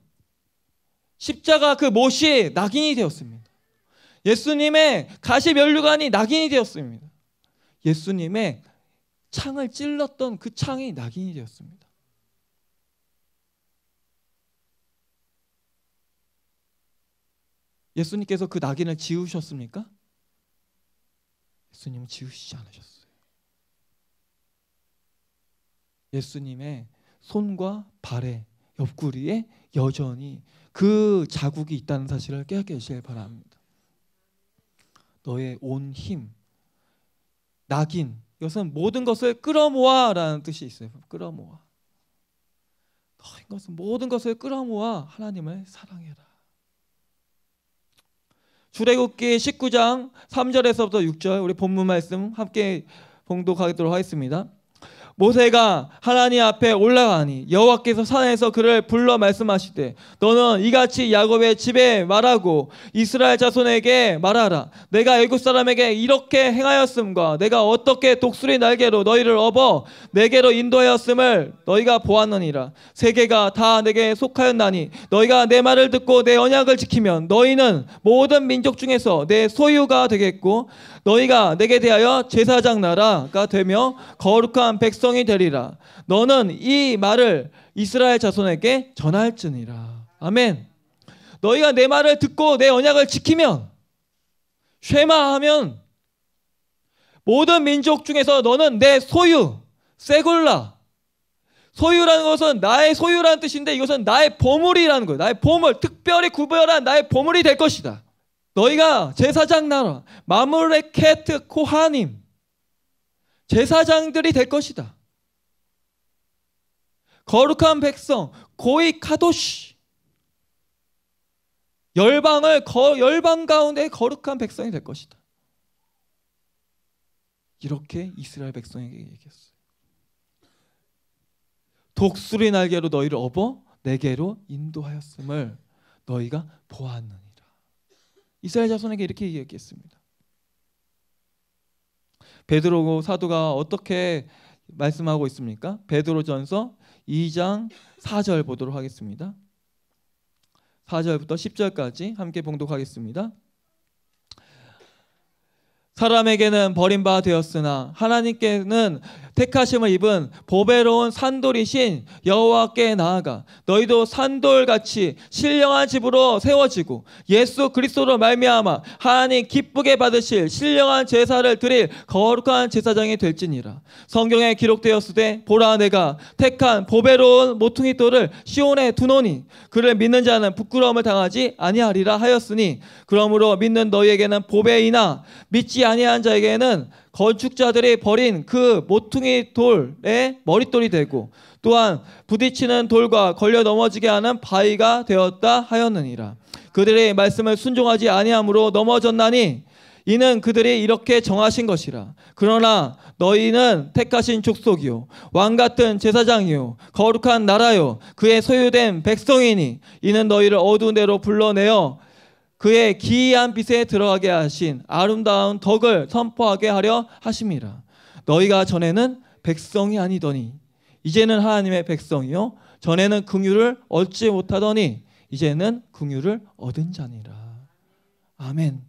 십자가 그 못이 낙인이 되었습니다. 예수님의 가시면류관이 낙인이 되었습니다. 예수님의 창을 찔렀던 그 창이 낙인이 되었습니다. 예수님께서 그 낙인을 지우셨습니까? 예수님은 지우시지 않으셨어요. 예수님의 손과 발에 옆구리에 여전히 그 자국이 있다는 사실을 깨닫게 되시길 바랍니다. 너의 온 힘, 낙인, 이것은 모든 것을 끌어모아라는 뜻이 있어요. 끌어모아. 너인 것은 모든 것을 끌어모아 하나님을 사랑해라. 출애굽기 19장 3절에서부터 6절 우리 본문 말씀 함께 봉독하도록 하겠습니다. 모세가 하나님 앞에 올라가니 여호와께서 산에서 그를 불러 말씀하시되 너는 이같이 야곱의 집에 말하고 이스라엘 자손에게 말하라 내가 애굽 사람에게 이렇게 행하였음과 내가 어떻게 독수리 날개로 너희를 업어 내게로 인도하였음을 너희가 보았느니라 세계가 다 내게 속하였나니 너희가 내 말을 듣고 내 언약을 지키면 너희는 모든 민족 중에서 내 소유가 되겠고 너희가 내게 대하여 제사장 나라가 되며 거룩한 백성이 되리라. 너는 이 말을 이스라엘 자손에게 전할지니라. 아멘. 너희가 내 말을 듣고 내 언약을 지키면 쉐마하면 모든 민족 중에서 너는 내 소유, 세골라. 소유라는 것은 나의 소유라는 뜻인데 이것은 나의 보물이라는 거예요. 나의 보물, 특별히 구별한 나의 보물이 될 것이다. 너희가 제사장 나라 마무레캐트 코하님 제사장들이 될 것이다. 거룩한 백성 고이 카도시 열방을 거, 열방 가운데 거룩한 백성이 될 것이다. 이렇게 이스라엘 백성에게 얘기했어요. 독수리 날개로 너희를 업어 내게로 인도하였음을 너희가 보았느냐. 이스라엘 자손에게 이렇게 얘기했습니다 베드로 사도가 어떻게 말씀하고 있습니까? 베드로전서 2장 4절 보도록 하겠습니다. 4절부터 10절까지 함께 봉독하겠습니다. 사람에게는 버림바 되었으나 하나님께는 택하심을 입은 보배로운 산돌이신 여호와께 나아가 너희도 산돌같이 신령한 집으로 세워지고 예수 그리스도로 말미암아 하나님 기쁘게 받으실 신령한 제사를 드릴 거룩한 제사장이 될지니라 성경에 기록되었으되 보라 내가 택한 보배로운 모퉁이 돌을 시온에 두노니 그를 믿는 자는 부끄러움을 당하지 아니하리라 하였으니 그러므로 믿는 너희에게는 보배이나 믿지 아니한 자에게는 건축자들이 버린 그 모퉁이 돌의 머릿돌이 되고 또한 부딪히는 돌과 걸려 넘어지게 하는 바위가 되었다 하였느니라. 그들의 말씀을 순종하지 아니함으로 넘어졌나니 이는 그들이 이렇게 정하신 것이라. 그러나 너희는 택하신 족속이요. 왕 같은 제사장이요. 거룩한 나라요. 그의 소유된 백성이니 이는 너희를 어두운 데로 불러내어 그의 기이한 빛에 들어가게 하신 아름다운 덕을 선포하게 하려 하십이라 너희가 전에는 백성이 아니더니 이제는 하나님의 백성이요 전에는 긍휼을 얻지 못하더니 이제는 긍휼을 얻은 자니라. 아멘.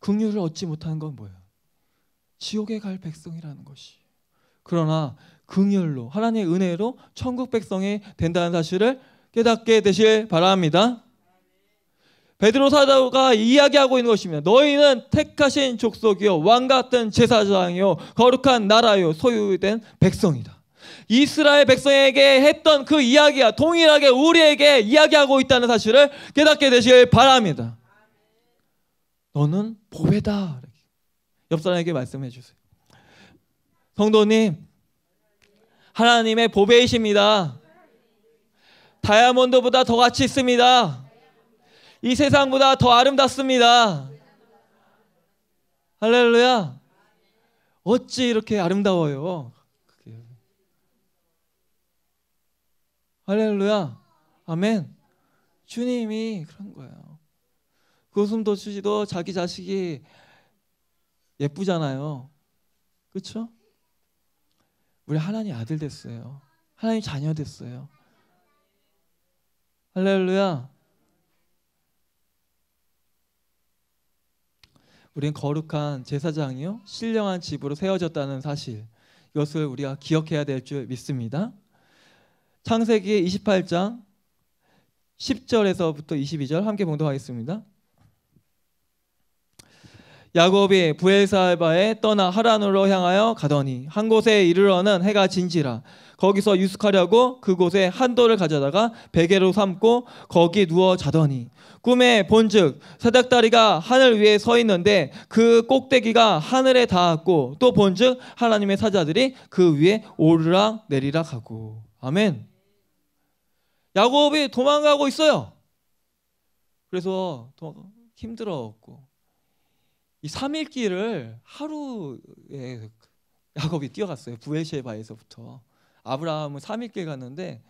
긍휼을 얻지 못한 건 뭐예요? 지옥에 갈 백성이라는 것이. 그러나 긍휼로 하나님의 은혜로 천국 백성이 된다는 사실을 깨닫게 되실 바랍니다. 베드로 사도가 이야기하고 있는 것입니다. 너희는 택하신 족속이요 왕 같은 제사장이요 거룩한 나라요 소유된 백성이다. 이스라엘 백성에게 했던 그 이야기와 동일하게 우리에게 이야기하고 있다는 사실을 깨닫게 되실 바랍니다. 너는 보배다. 옆 사람에게 말씀해 주세요. 성도님, 하나님의 보배이십니다. 다이아몬드보다 더 가치 있습니다. 이 세상보다 더 아름답습니다. 할렐루야. 어찌 이렇게 아름다워요? 할렐루야. 아멘. 주님이 그런 거예요. 그웃음도 주지도 자기 자식이 예쁘잖아요. 그렇죠? 우리 하나님 아들 됐어요. 하나님 자녀 됐어요. 할렐루야. 우린 거룩한 제사장이요 신령한 집으로 세워졌다는 사실 이것을 우리가 기억해야 될 줄 믿습니다. 창세기 28장 10절에서부터 22절 함께 봉독하겠습니다. 야곱이 부엘사바에 떠나 하란으로 향하여 가더니 한 곳에 이르러는 해가 진지라 거기서 유숙하려고 그곳에 한돌을 가져다가 베개로 삼고 거기 누워 자더니 꿈에 본즉 사닥다리가 하늘 위에 서 있는데 그 꼭대기가 하늘에 닿았고 또 본즉 하나님의 사자들이 그 위에 오르락 내리락 하고 아멘. 야곱이 도망가고 있어요. 그래서 힘들어갖고 이 3일 길을 하루에 야곱이 뛰어갔어요. 부엘셰바에서부터. 아브라함은 삼일께 갔는데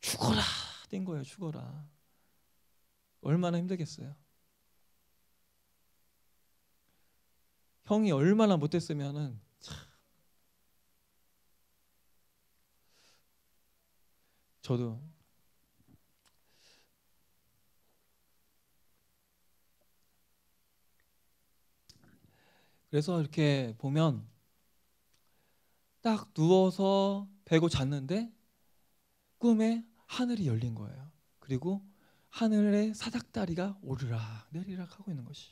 죽어라 된 거예요. 죽어라. 얼마나 힘들겠어요. 형이 얼마나 못됐으면은 저도 그래서 이렇게 보면 딱 누워서 베고 잤는데 꿈에 하늘이 열린 거예요. 그리고 하늘에 사닥다리가 오르락 내리락 하고 있는 것이.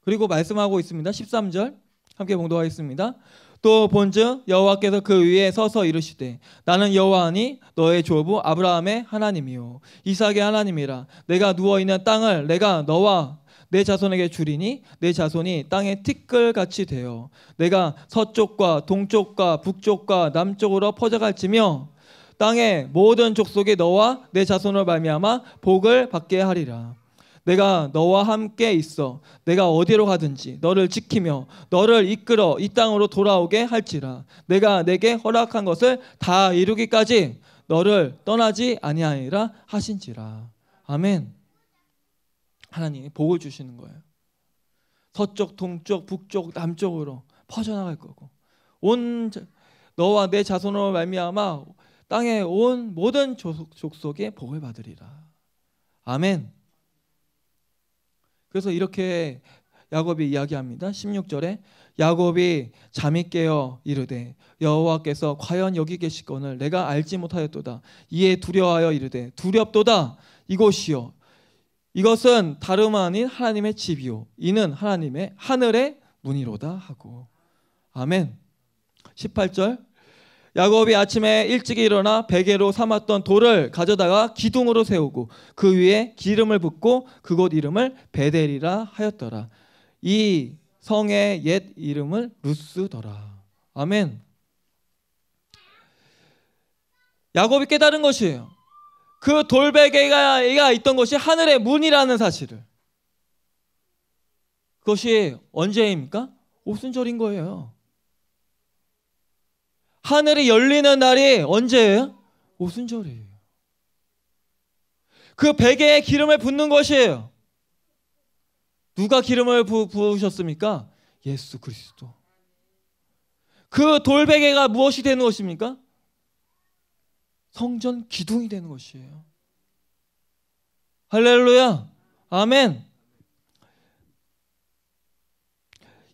그리고 말씀하고 있습니다. 13절 함께 봉독하겠습니다. 또 본즉 여호와께서 그 위에 서서 이르시되 나는 여호와니 너의 조부 아브라함의 하나님이요 이삭의 하나님이라 내가 누워 있는 땅을 내가 너와 내 자손에게 주리니 내 자손이 땅의 티끌같이 되어 내가 서쪽과 동쪽과 북쪽과 남쪽으로 퍼져갈지며 땅의 모든 족속이 너와 내 자손을 말미암아 복을 받게 하리라. 내가 너와 함께 있어 내가 어디로 가든지 너를 지키며 너를 이끌어 이 땅으로 돌아오게 할지라 내가 내게 허락한 것을 다 이루기까지 너를 떠나지 아니하리라 하신지라 아멘. 하나님이 복을 주시는 거예요. 서쪽, 동쪽, 북쪽, 남쪽으로 퍼져나갈 거고 온 너와 내 자손으로 말미암아 땅의 온 모든 족속에 복을 받으리라. 아멘. 그래서 이렇게 야곱이 이야기합니다. 16절에 야곱이 잠이 깨어 이르되 여호와께서 과연 여기 계시거늘 내가 알지 못하였도다. 이에 두려워하여 이르되 두렵도다. 이곳이요 이것은 다름 아닌 하나님의 집이요 이는 하나님의 하늘의 문이로다 하고 아멘. 18절 야곱이 아침에 일찍 일어나 베개로 삼았던 돌을 가져다가 기둥으로 세우고 그 위에 기름을 붓고 그곳 이름을 베델이라 하였더라. 이 성의 옛 이름을 루스더라. 아멘. 야곱이 깨달은 것이에요. 그 돌베개가 있던 것이 하늘의 문이라는 사실을. 그것이 언제입니까? 오순절인 거예요. 하늘이 열리는 날이 언제예요? 오순절이에요. 그 베개에 기름을 붓는 것이에요. 누가 기름을 부, 부으셨습니까? 예수 그리스도. 그 돌베개가 무엇이 되는 것입니까? 성전 기둥이 되는 것이에요. 할렐루야. 아멘.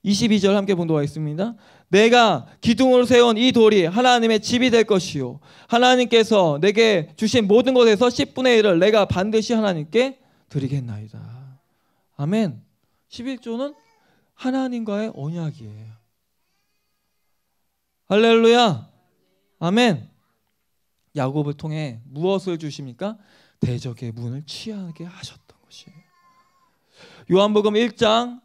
22절 함께 봉독하겠습니다. 내가 기둥으로 세운 이 돌이 하나님의 집이 될 것이요. 하나님께서 내게 주신 모든 것에서 10분의 1을 내가 반드시 하나님께 드리겠나이다. 아멘. 11조는 하나님과의 언약이에요. 할렐루야. 아멘. 야곱을 통해 무엇을 주십니까? 대적의 문을 취하게 하셨던 것이에요. 요한복음 1장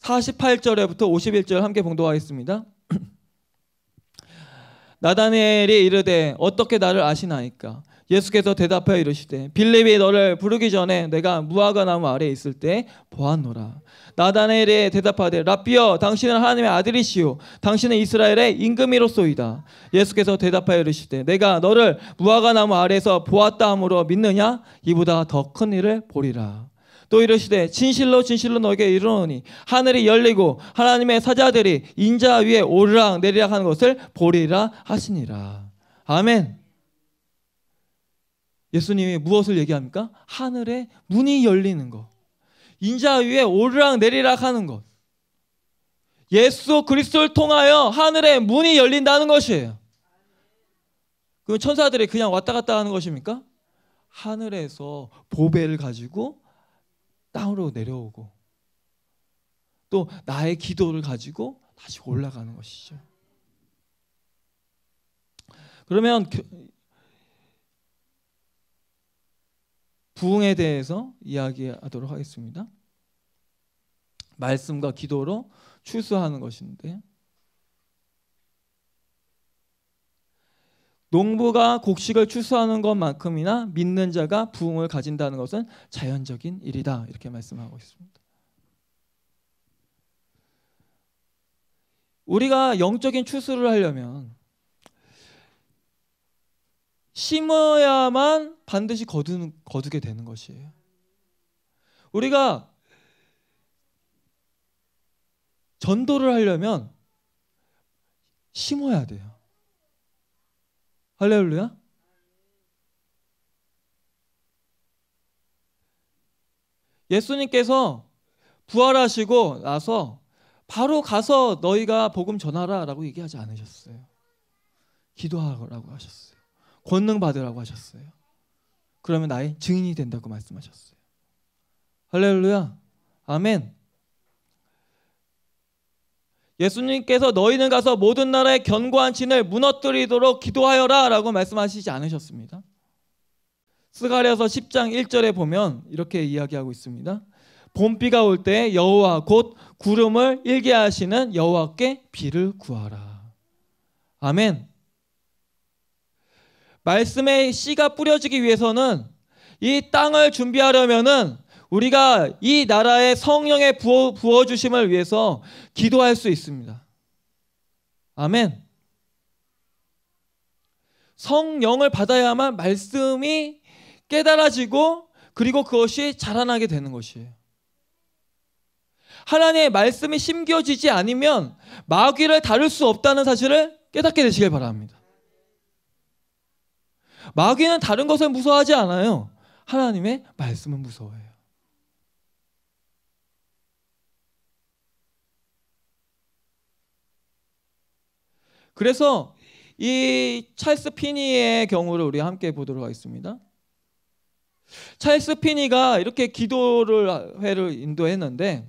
48절에부터 51절 함께 봉독하겠습니다. 나다엘이 이르되 어떻게 나를 아시나이까 예수께서 대답하여 이르시되 빌립이 너를 부르기 전에 내가 무화과 나무 아래에 있을 때 보았노라. 나다네엘에 대답하되 라비여 당신은 하나님의 아들이시요 당신은 이스라엘의 임금이로소이다. 예수께서 대답하여 이르시되 내가 너를 무화과 나무 아래에서 보았다 함으로 믿느냐 이보다 더 큰 일을 보리라. 또 이르시되 진실로 진실로 너에게 이르노니 하늘이 열리고 하나님의 사자들이 인자 위에 오르락 내리락 하는 것을 보리라 하시니라. 아멘. 예수님이 무엇을 얘기합니까? 하늘에 문이 열리는 것. 인자 위에 오르락 내리락 하는 것. 예수 그리스도를 통하여 하늘에 문이 열린다는 것이에요. 그럼 천사들이 그냥 왔다 갔다 하는 것입니까? 하늘에서 보배를 가지고 땅으로 내려오고 또 나의 기도를 가지고 다시 올라가는 것이죠. 그러면 부흥에 대해서 이야기하도록 하겠습니다. 말씀과 기도로 출소하는 것인데 농부가 곡식을 출소하는 것만큼이나 믿는 자가 부흥을 가진다는 것은 자연적인 일이다 이렇게 말씀하고 있습니다. 우리가 영적인 추수를 하려면 심어야만 반드시 거두는, 거두게 되는 것이에요. 우리가 전도를 하려면 심어야 돼요. 할렐루야? 예수님께서 부활하시고 나서 바로 가서 너희가 복음 전하라 라고 얘기하지 않으셨어요. 기도하라고 하셨어요. 권능 받으라고 하셨어요. 그러면 나의 증인이 된다고 말씀하셨어요. 할렐루야. 아멘. 예수님께서 너희는 가서 모든 나라의 견고한 진을 무너뜨리도록 기도하여라 라고 말씀하시지 않으셨습니다. 스가랴서 10장 1절에 보면 이렇게 이야기하고 있습니다. 봄비가 올 때 여호와 곧 구름을 일게 하시는 여호와께 비를 구하라. 아멘. 말씀의 씨가 뿌려지기 위해서는 이 땅을 준비하려면은 우리가 이 나라의 성령의 부어, 부어주심을 위해서 기도할 수 있습니다. 아멘. 성령을 받아야만 말씀이 깨달아지고 그리고 그것이 자라나게 되는 것이에요. 하나님의 말씀이 심겨지지 않으면 마귀를 다룰 수 없다는 사실을 깨닫게 되시길 바랍니다. 마귀는 다른 것을 무서워하지 않아요. 하나님의 말씀은 무서워해요. 그래서 이 찰스 피니의 경우를 우리 함께 보도록 하겠습니다. 찰스 피니가 이렇게 기도를 회를 인도했는데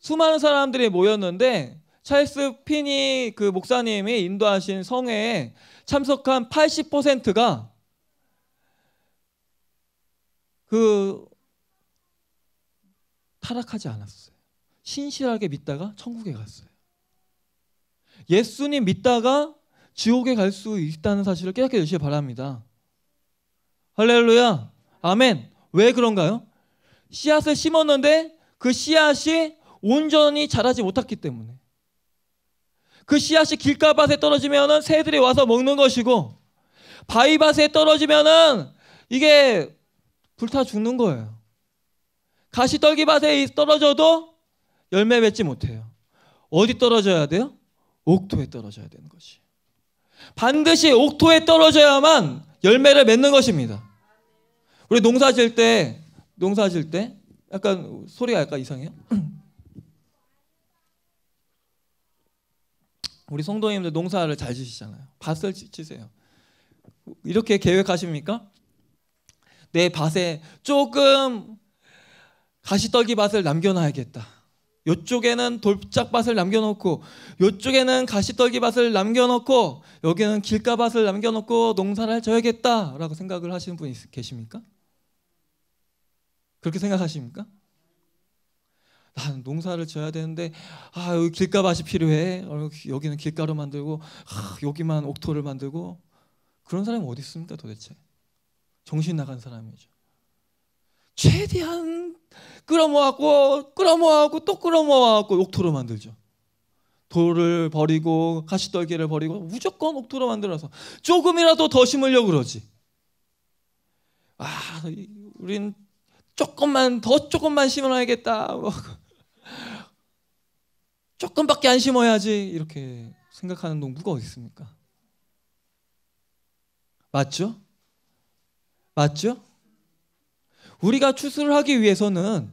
수많은 사람들이 모였는데 찰스 피니 그 목사님이 인도하신 성회에 참석한 80%가 그 타락하지 않았어요. 신실하게 믿다가 천국에 갔어요. 예수님 믿다가 지옥에 갈 수 있다는 사실을 깨닫게 되시길 바랍니다. 할렐루야. 아멘. 왜 그런가요? 씨앗을 심었는데 그 씨앗이 온전히 자라지 못했기 때문에. 그 씨앗이 길가밭에 떨어지면은 새들이 와서 먹는 것이고 바위밭에 떨어지면은 이게 불타 죽는 거예요. 가시떨기밭에 떨어져도 열매 맺지 못해요. 어디 떨어져야 돼요? 옥토에 떨어져야 되는 것이. 반드시 옥토에 떨어져야만 열매를 맺는 것입니다. 우리 농사 질 때, 농사 질 때, 약간 소리가 약간 이상해요? 우리 성도님들 농사를 잘 지시잖아요. 밭을 지세요. 이렇게 계획하십니까? 내 밭에 조금 가시떨기 밭을 남겨놔야겠다. 이쪽에는 돌짝밭을 남겨놓고 이쪽에는 가시떨기밭을 남겨놓고 여기는 길가밭을 남겨놓고 농사를 져야겠다라고 생각을 하시는 분이 계십니까? 그렇게 생각하십니까? 아, 농사를 져야 되는데 아 여기 길가밭이 필요해. 여기는 길가로 만들고 아, 여기만 옥토를 만들고 그런 사람이 어디 있습니까 도대체? 정신 나간 사람이죠. 최대한 끌어모았고 끌어모았고 또 끌어모았고 옥토로 만들죠. 돌을 버리고 가시떨기를 버리고 무조건 옥토로 만들어서 조금이라도 더 심으려고 그러지. 아, 우린 조금만 더 조금만 심어야겠다. 조금밖에 안 심어야지 이렇게 생각하는 농부가 어디 있습니까? 맞죠? 맞죠? 우리가 추수를 하기 위해서는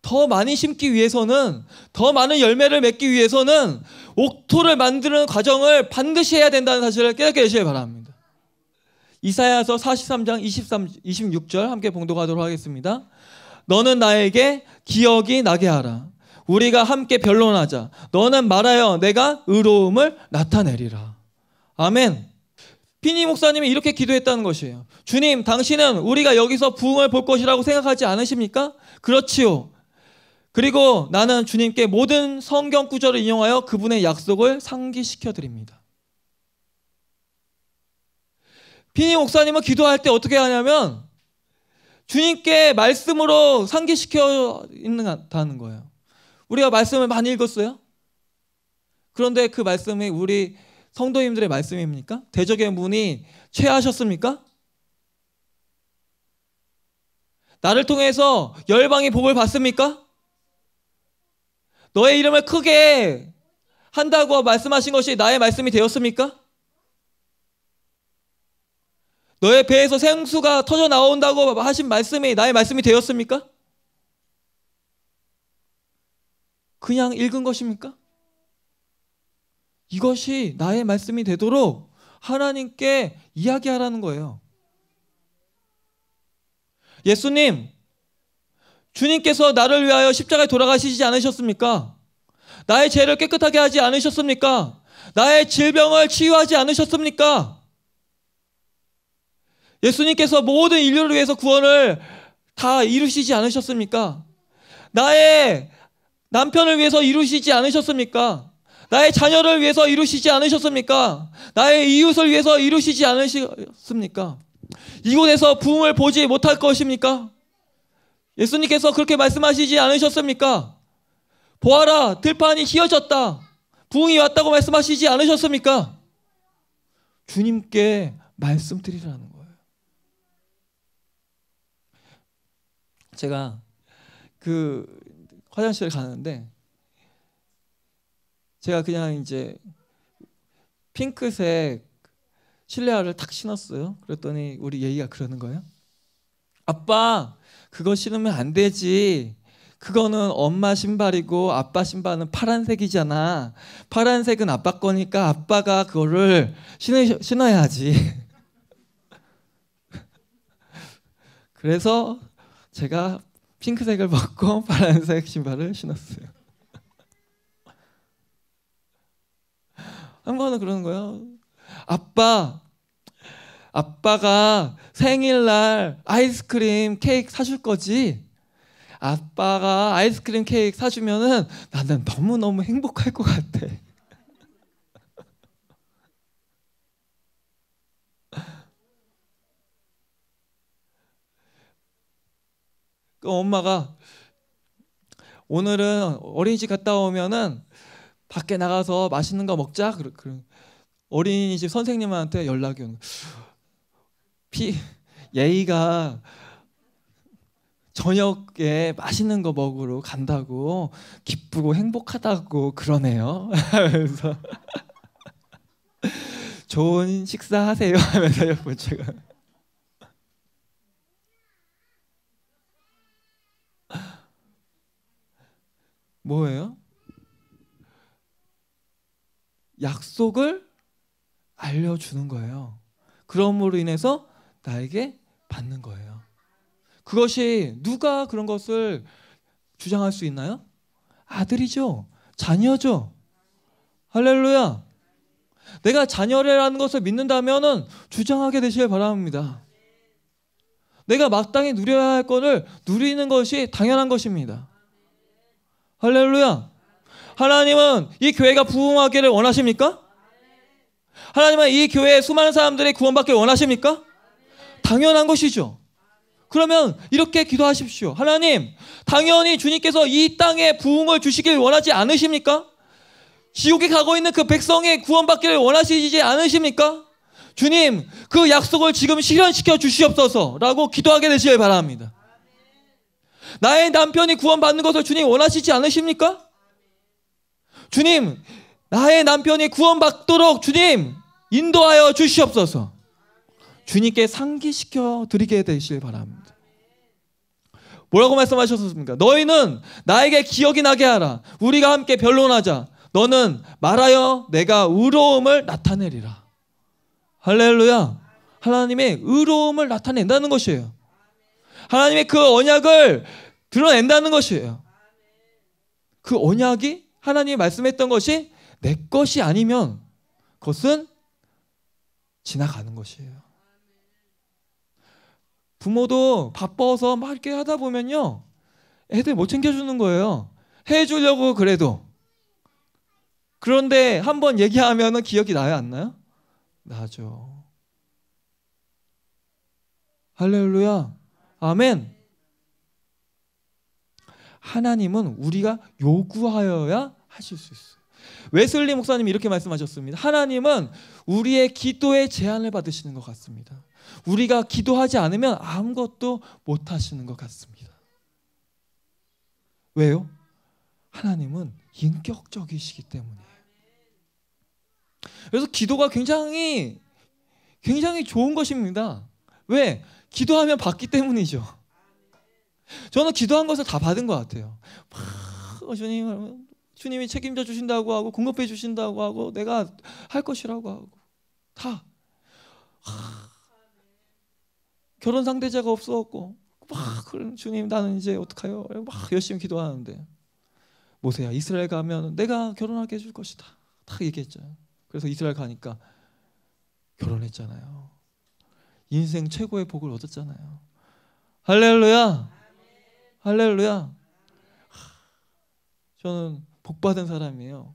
더 많이 심기 위해서는 더 많은 열매를 맺기 위해서는 옥토를 만드는 과정을 반드시 해야 된다는 사실을 깨닫게 되시길 바랍니다. 이사야서 43장 23, 26절 함께 봉독하도록 하겠습니다. 너는 나에게 기억이 나게 하라. 우리가 함께 변론하자. 너는 말하여 내가 의로움을 나타내리라. 아멘. 피니 목사님이 이렇게 기도했다는 것이에요. 주님, 당신은 우리가 여기서 부흥을 볼 것이라고 생각하지 않으십니까? 그렇지요. 그리고 나는 주님께 모든 성경 구절을 인용하여 그분의 약속을 상기시켜 드립니다. 피니 목사님은 기도할 때 어떻게 하냐면 주님께 말씀으로 상기시켜 있는다는 거예요. 우리가 말씀을 많이 읽었어요. 그런데 그 말씀이 우리 성도님들의 말씀입니까? 대적의 문이 최하셨습니까? 나를 통해서 열방이 복을 받습니까? 너의 이름을 크게 한다고 말씀하신 것이 나의 말씀이 되었습니까? 너의 배에서 생수가 터져 나온다고 하신 말씀이 나의 말씀이 되었습니까? 그냥 읽은 것입니까? 이것이 나의 말씀이 되도록 하나님께 이야기하라는 거예요. 예수님, 주님께서 나를 위하여 십자가에 돌아가시지 않으셨습니까? 나의 죄를 깨끗하게 하지 않으셨습니까? 나의 질병을 치유하지 않으셨습니까? 예수님께서 모든 인류를 위해서 구원을 다 이루시지 않으셨습니까? 나의 남편을 위해서 이루시지 않으셨습니까? 나의 자녀를 위해서 이루시지 않으셨습니까? 나의 이웃을 위해서 이루시지 않으셨습니까? 이곳에서 부흥을 보지 못할 것입니까? 예수님께서 그렇게 말씀하시지 않으셨습니까? 보아라, 들판이 휘어졌다. 부흥이 왔다고 말씀하시지 않으셨습니까? 주님께 말씀드리라는 거예요. 제가 그 화장실 가는데 제가 그냥 이제 핑크색 실내화를 탁 신었어요. 그랬더니 우리 예희가 그러는 거예요. 아빠 그거 신으면 안 되지. 그거는 엄마 신발이고 아빠 신발은 파란색이잖아. 파란색은 아빠 거니까 아빠가 그거를 신으, 신어야지. 그래서 제가 핑크색을 벗고 파란색 신발을 신었어요. 한 번은 그러는 거예요. 아빠, 아빠가 생일날 아이스크림 케이크 사줄 거지? 아빠가 아이스크림 케이크 사주면은 나는 너무너무 행복할 것 같아. 그 엄마가 오늘은 어린이집 갔다 오면은 밖에 나가서 맛있는 거 먹자. 그런 그 어린이집 선생님한테 연락이 오는 피 예의가 저녁에 맛있는 거 먹으러 간다고 기쁘고 행복하다고 그러네요. 그래서 좋은 식사하세요 하면서 여러 제가 뭐예요? 약속을 알려주는 거예요. 그럼으로 인해서 나에게 받는 거예요. 그것이 누가 그런 것을 주장할 수 있나요? 아들이죠. 자녀죠. 할렐루야. 내가 자녀라는 것을 믿는다면 주장하게 되시길 바랍니다. 내가 마땅히 누려야 할 것을 누리는 것이 당연한 것입니다. 할렐루야. 하나님은 이 교회가 부흥하기를 원하십니까? 하나님은 이 교회에 수많은 사람들이 구원받길 원하십니까? 당연한 것이죠. 그러면 이렇게 기도하십시오. 하나님, 당연히 주님께서 이 땅에 부흥을 주시길 원하지 않으십니까? 지옥에 가고 있는 그 백성의 구원받기를 원하시지 않으십니까? 주님, 그 약속을 지금 실현시켜 주시옵소서라고 기도하게 되시길 바랍니다. 나의 남편이 구원받는 것을 주님 원하시지 않으십니까? 주님, 나의 남편이 구원받도록 주님 인도하여 주시옵소서. 주님께 상기시켜 드리게 되실 바랍니다. 뭐라고 말씀하셨습니까? 너희는 나에게 기억이 나게 하라. 우리가 함께 변론하자. 너는 말하여 내가 의로움을 나타내리라. 할렐루야. 하나님의 의로움을 나타낸다는 것이에요. 하나님의 그 언약을 드러낸다는 것이에요. 그 언약이 하나님이 말씀했던 것이 내 것이 아니면 그것은 지나가는 것이에요. 부모도 바빠서 막 이렇게 하다 보면요. 애들 못 챙겨주는 거예요. 해주려고 그래도. 그런데 한번 얘기하면 기억이 나요, 안 나요? 나죠. 할렐루야. 아멘. 하나님은 우리가 요구하여야 하실 수 있어요. 웨슬리 목사님이 이렇게 말씀하셨습니다. 하나님은 우리의 기도에 제한을 받으시는 것 같습니다. 우리가 기도하지 않으면 아무것도 못 하시는 것 같습니다. 왜요? 하나님은 인격적이시기 때문이에요. 그래서 기도가 굉장히 굉장히 좋은 것입니다. 왜? 기도하면 받기 때문이죠. 저는 기도한 것을 다 받은 것 같아요. 막 어, 주님, 주님이 책임져 주신다고 하고 공급해 주신다고 하고 내가 할 것이라고 하고 다 결혼 상대자가 없었고 막 그런 주님 나는 이제 어떡해요? 막 열심히 기도하는데 모세야 이스라엘 가면 내가 결혼하게 해줄 것이다. 딱 얘기했잖아요. 그래서 이스라엘 가니까 결혼했잖아요. 인생 최고의 복을 얻었잖아요. 할렐루야! 할렐루야! 저는 복 받은 사람이에요.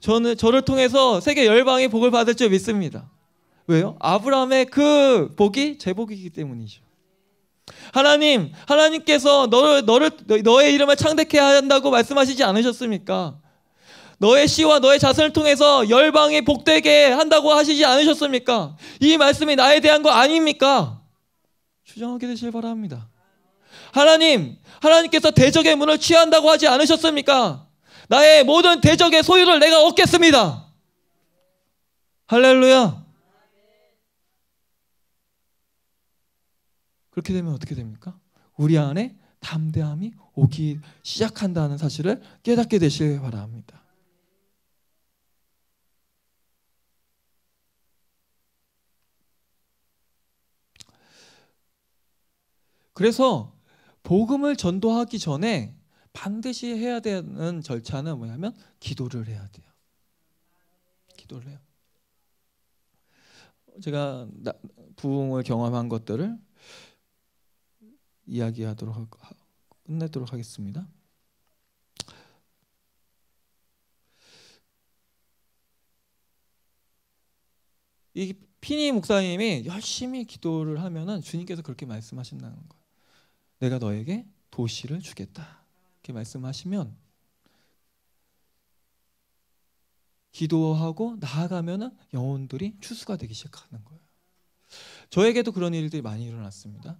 저는 저를 통해서 세계 열방이 복을 받을 줄 믿습니다. 왜요? 아브라함의 그 복이 제 복이기 때문이죠. 하나님, 하나님께서 너를 너를 너의 이름을 창대케 한다고 말씀하시지 않으셨습니까? 너의 씨와 너의 자손을 통해서 열방이 복되게 한다고 하시지 않으셨습니까? 이 말씀이 나에 대한 거 아닙니까? 주장하게 되실 바랍니다. 하나님, 하나님께서 대적의 문을 취한다고 하지 않으셨습니까? 나의 모든 대적의 소유를 내가 얻겠습니다. 할렐루야. 그렇게 되면 어떻게 됩니까? 우리 안에 담대함이 오기 시작한다는 사실을 깨닫게 되시길 바랍니다. 그래서 복음을 전도하기 전에 반드시 해야 되는 절차는 뭐냐면 기도를 해야 돼요. 기도를 해요. 제가 부흥을 경험한 것들을 이야기하도록 하, 끝내도록 하겠습니다. 이 피니 목사님이 열심히 기도를 하면은 주님께서 그렇게 말씀하신다는 거예요. 내가 너에게 도시를 주겠다. 이렇게 말씀하시면 기도하고 나아가면은 영혼들이 추수가 되기 시작하는 거예요. 저에게도 그런 일들이 많이 일어났습니다.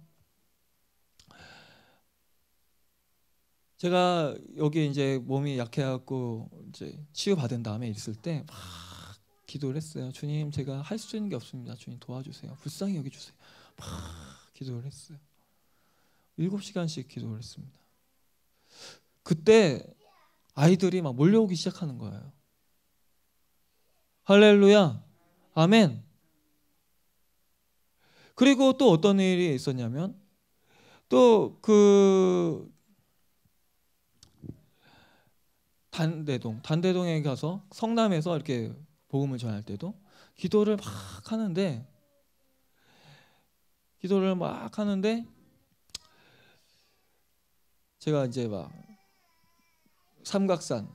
제가 여기 이제 몸이 약해갖고 이제 치유받은 다음에 있을 때 막 기도를 했어요. 주님 제가 할 수 있는 게 없습니다. 주님 도와주세요. 불쌍히 여겨주세요. 막 기도를 했어요. 7시간씩 기도를 했습니다. 그때 아이들이 막 몰려오기 시작하는 거예요. 할렐루야. 아멘. 그리고 또 어떤 일이 있었냐면 또 그 단대동 단대동에 가서 성남에서 이렇게 복음을 전할 때도 기도를 막 하는데 기도를 막 하는데 제가 이제 막 삼각산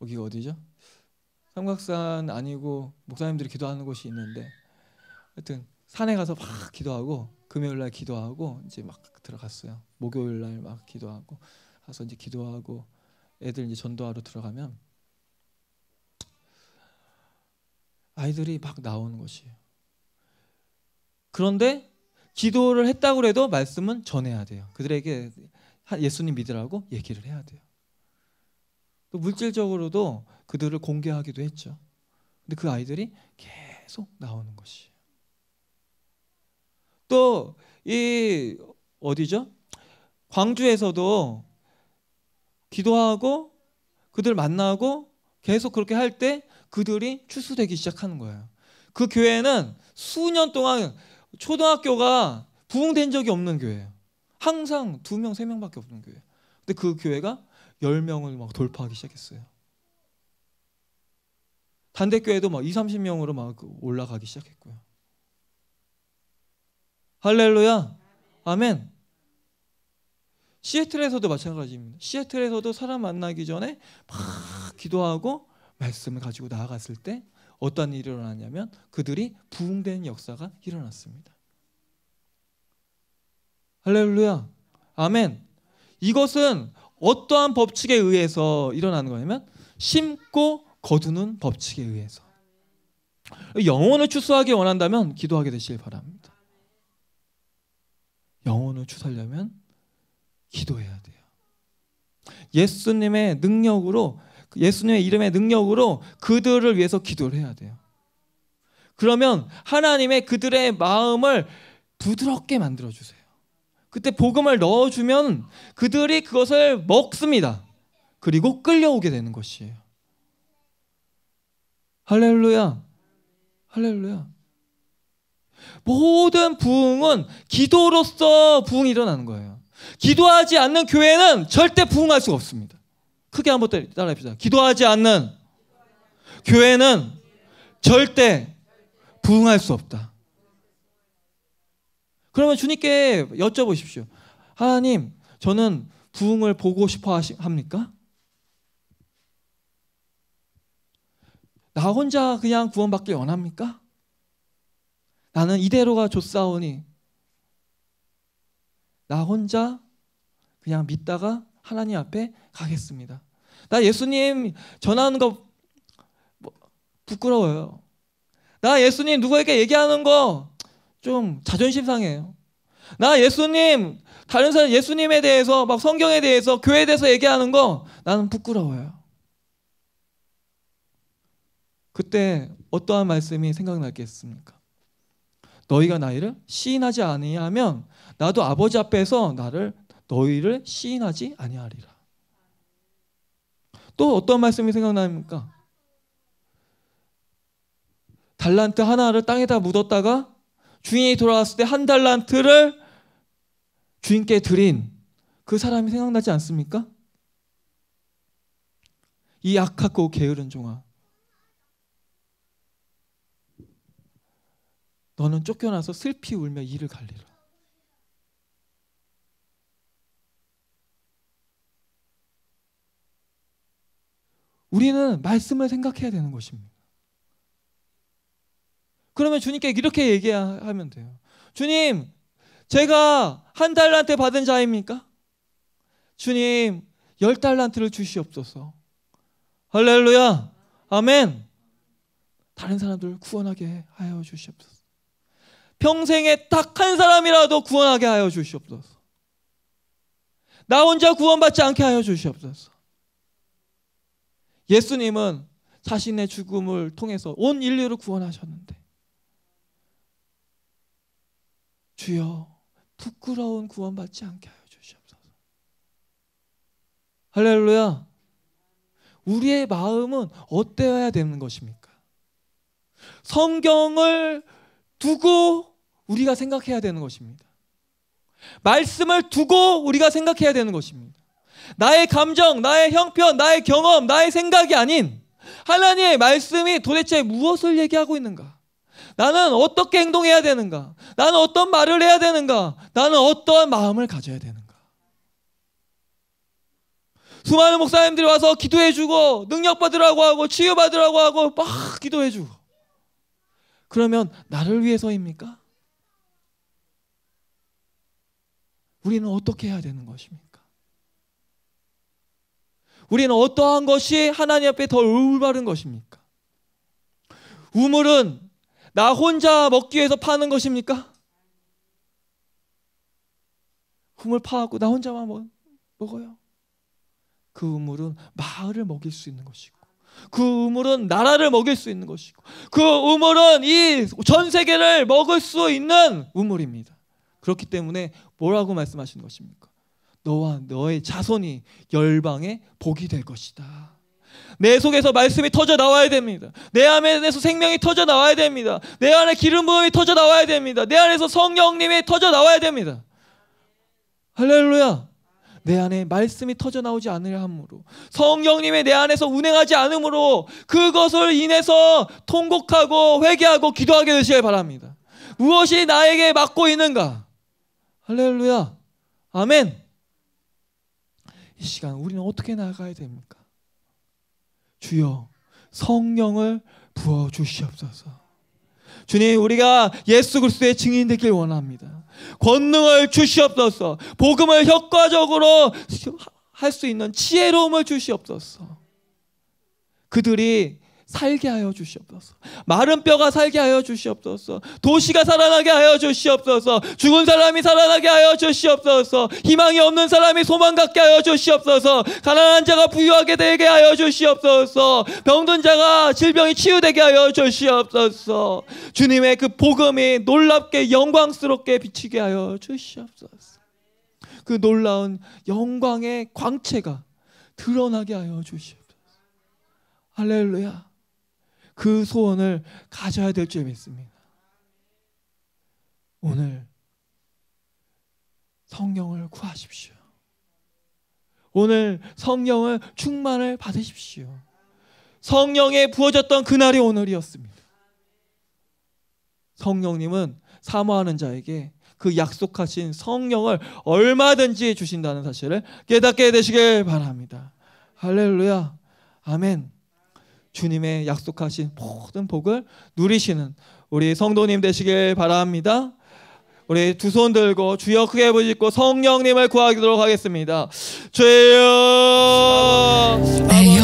여기가 어디죠? 삼각산 아니고 목사님들이 기도하는 곳이 있는데 하여튼 산에 가서 막 기도하고 금요일 날 기도하고 이제 막 들어갔어요. 목요일 날막 기도하고 가서 이제 기도하고 애들 이제 전도하러 들어가면 아이들이 막 나오는 것이에요. 그런데 기도를 했다고 해도 말씀은 전해야 돼요. 그들에게 예수님 믿으라고 얘기를 해야 돼요. 또 물질적으로도 그들을 공개하기도 했죠. 근데 그 아이들이 계속 나오는 것이에요. 또 이 어디죠? 광주에서도 기도하고 그들 만나고 계속 그렇게 할 때 그들이 추수되기 시작하는 거예요. 그 교회는 수년 동안 초등학교가 부흥된 적이 없는 교회예요. 항상 두 명, 세 명밖에 없는 교회. 근데 그 교회가 열 명을 막 돌파하기 시작했어요. 단대 교회도 막 2, 30명으로 막 그 올라가기 시작했고요. 할렐루야. 아멘. 시애틀에서도 마찬가지입니다. 시애틀에서도 사람 만나기 전에 막 기도하고 말씀을 가지고 나아갔을 때 어떤 일이 일어났냐면 그들이 부흥된 역사가 일어났습니다. 할렐루야. 아멘. 이것은 어떠한 법칙에 의해서 일어나는 거냐면 심고 거두는 법칙에 의해서. 영혼을 추수하기 원한다면 기도하게 되시길 바랍니다. 영혼을 추살려면 기도해야 돼요. 예수님의 능력으로 예수님의 이름의 능력으로 그들을 위해서 기도를 해야 돼요. 그러면 하나님의 그들의 마음을 부드럽게 만들어 주세요. 그때 복음을 넣어 주면 그들이 그것을 먹습니다. 그리고 끌려오게 되는 것이에요. 할렐루야. 할렐루야. 모든 부흥은 기도로서 부흥이 일어나는 거예요. 기도하지 않는 교회는 절대 부흥할 수가 없습니다. 크게 한번 따라합시다. 기도하지 않는 교회는 절대 부흥할 수 없다. 그러면 주님께 여쭤보십시오. 하나님, 저는 부흥을 보고 싶어 합니까? 나 혼자 그냥 구원받길 원합니까? 나는 이대로가 좋사오니 나 혼자 그냥 믿다가 하나님 앞에 가겠습니다. 나 예수님 전하는 거 뭐 부끄러워요. 나 예수님 누구에게 얘기하는 거 좀 자존심 상해요. 나 예수님 다른 사람 예수님에 대해서 막 성경에 대해서 교회에 대해서 얘기하는 거 나는 부끄러워요. 그때 어떠한 말씀이 생각나겠습니까? 너희가 나를 시인하지 아니하면 나도 아버지 앞에서 나를 너희를 시인하지 아니하리라. 또 어떤 말씀이 생각납니까? 달란트 하나를 땅에다 묻었다가 주인이 돌아왔을 때 한 달란트를 주인께 드린 그 사람이 생각나지 않습니까? 이 악하고 게으른 종아. 너는 쫓겨나서 슬피 울며 이를 갈리라. 우리는 말씀을 생각해야 되는 것입니다. 그러면 주님께 이렇게 얘기하면 돼요. 주님, 제가 한 달란트 받은 자입니까? 주님, 열 달란트를 주시옵소서. 할렐루야. 아멘. 다른 사람들 구원하게 하여 주시옵소서. 평생에 딱 한 사람이라도 구원하게 하여 주시옵소서. 나 혼자 구원받지 않게 하여 주시옵소서. 예수님은 자신의 죽음을 통해서 온 인류를 구원하셨는데 주여 부끄러운 구원받지 않게 하여 주시옵소서. 할렐루야. 우리의 마음은 어때야 되는 것입니까? 성경을 두고 우리가 생각해야 되는 것입니다. 말씀을 두고 우리가 생각해야 되는 것입니다. 나의 감정, 나의 형편, 나의 경험, 나의 생각이 아닌 하나님의 말씀이 도대체 무엇을 얘기하고 있는가? 나는 어떻게 행동해야 되는가? 나는 어떤 말을 해야 되는가? 나는 어떠한 마음을 가져야 되는가? 수많은 목사님들이 와서 기도해주고 능력받으라고 하고 치유받으라고 하고 막 기도해주고 그러면 나를 위해서입니까? 우리는 어떻게 해야 되는 것입니까? 우리는 어떠한 것이 하나님 앞에 더 올바른 것입니까? 우물은 나 혼자 먹기 위해서 파는 것입니까? 우물 파고 나 혼자만 먹, 먹어요. 그 우물은 마을을 먹일 수 있는 것이고 그 우물은 나라를 먹일 수 있는 것이고 그 우물은 이 전 세계를 먹을 수 있는 우물입니다. 그렇기 때문에 뭐라고 말씀하시는 것입니까? 너와 너의 자손이 열방에 복이 될 것이다. 내 속에서 말씀이 터져 나와야 됩니다. 내 안에서 생명이 터져 나와야 됩니다. 내 안에 기름 부음이 터져 나와야 됩니다. 내 안에서 성령님이 터져 나와야 됩니다. 할렐루야. 내 안에 말씀이 터져 나오지 않으려 함으로 성령님이 내 안에서 운행하지 않으므로 그것을 인해서 통곡하고 회개하고 기도하게 되시길 바랍니다. 무엇이 나에게 막고 있는가? 할렐루야. 아멘. 이 시간 우리는 어떻게 나아가야 됩니까? 주여 성령을 부어 주시옵소서. 주님 우리가 예수 그리스도의 증인 되길 원합니다. 권능을 주시옵소서. 복음을 효과적으로 할 수 있는 지혜로움을 주시옵소서. 그들이 살게 하여 주시옵소서. 마른 뼈가 살게 하여 주시옵소서. 도시가 살아나게 하여 주시옵소서. 죽은 사람이 살아나게 하여 주시옵소서. 희망이 없는 사람이 소망 갖게 하여 주시옵소서. 가난한 자가 부유하게 되게 하여 주시옵소서. 병든 자가 질병이 치유되게 하여 주시옵소서. 주님의 그 복음이 놀랍게 영광스럽게 비치게 하여 주시옵소서. 그 놀라운 영광의 광채가 드러나게 하여 주시옵소서. 할렐루야. 그 소원을 가져야 될 줄 믿습니다. 오늘 성령을 구하십시오. 오늘 성령을 충만을 받으십시오. 성령에 부어졌던 그날이 오늘이었습니다. 성령님은 사모하는 자에게 그 약속하신 성령을 얼마든지 주신다는 사실을 깨닫게 되시길 바랍니다. 할렐루야. 아멘. 주님의 약속하신 모든 복을 누리시는 우리 성도님 되시길 바랍니다. 우리 두 손 들고 주여 크게 부짖고 성령님을 구하도록 하겠습니다. 주여 네.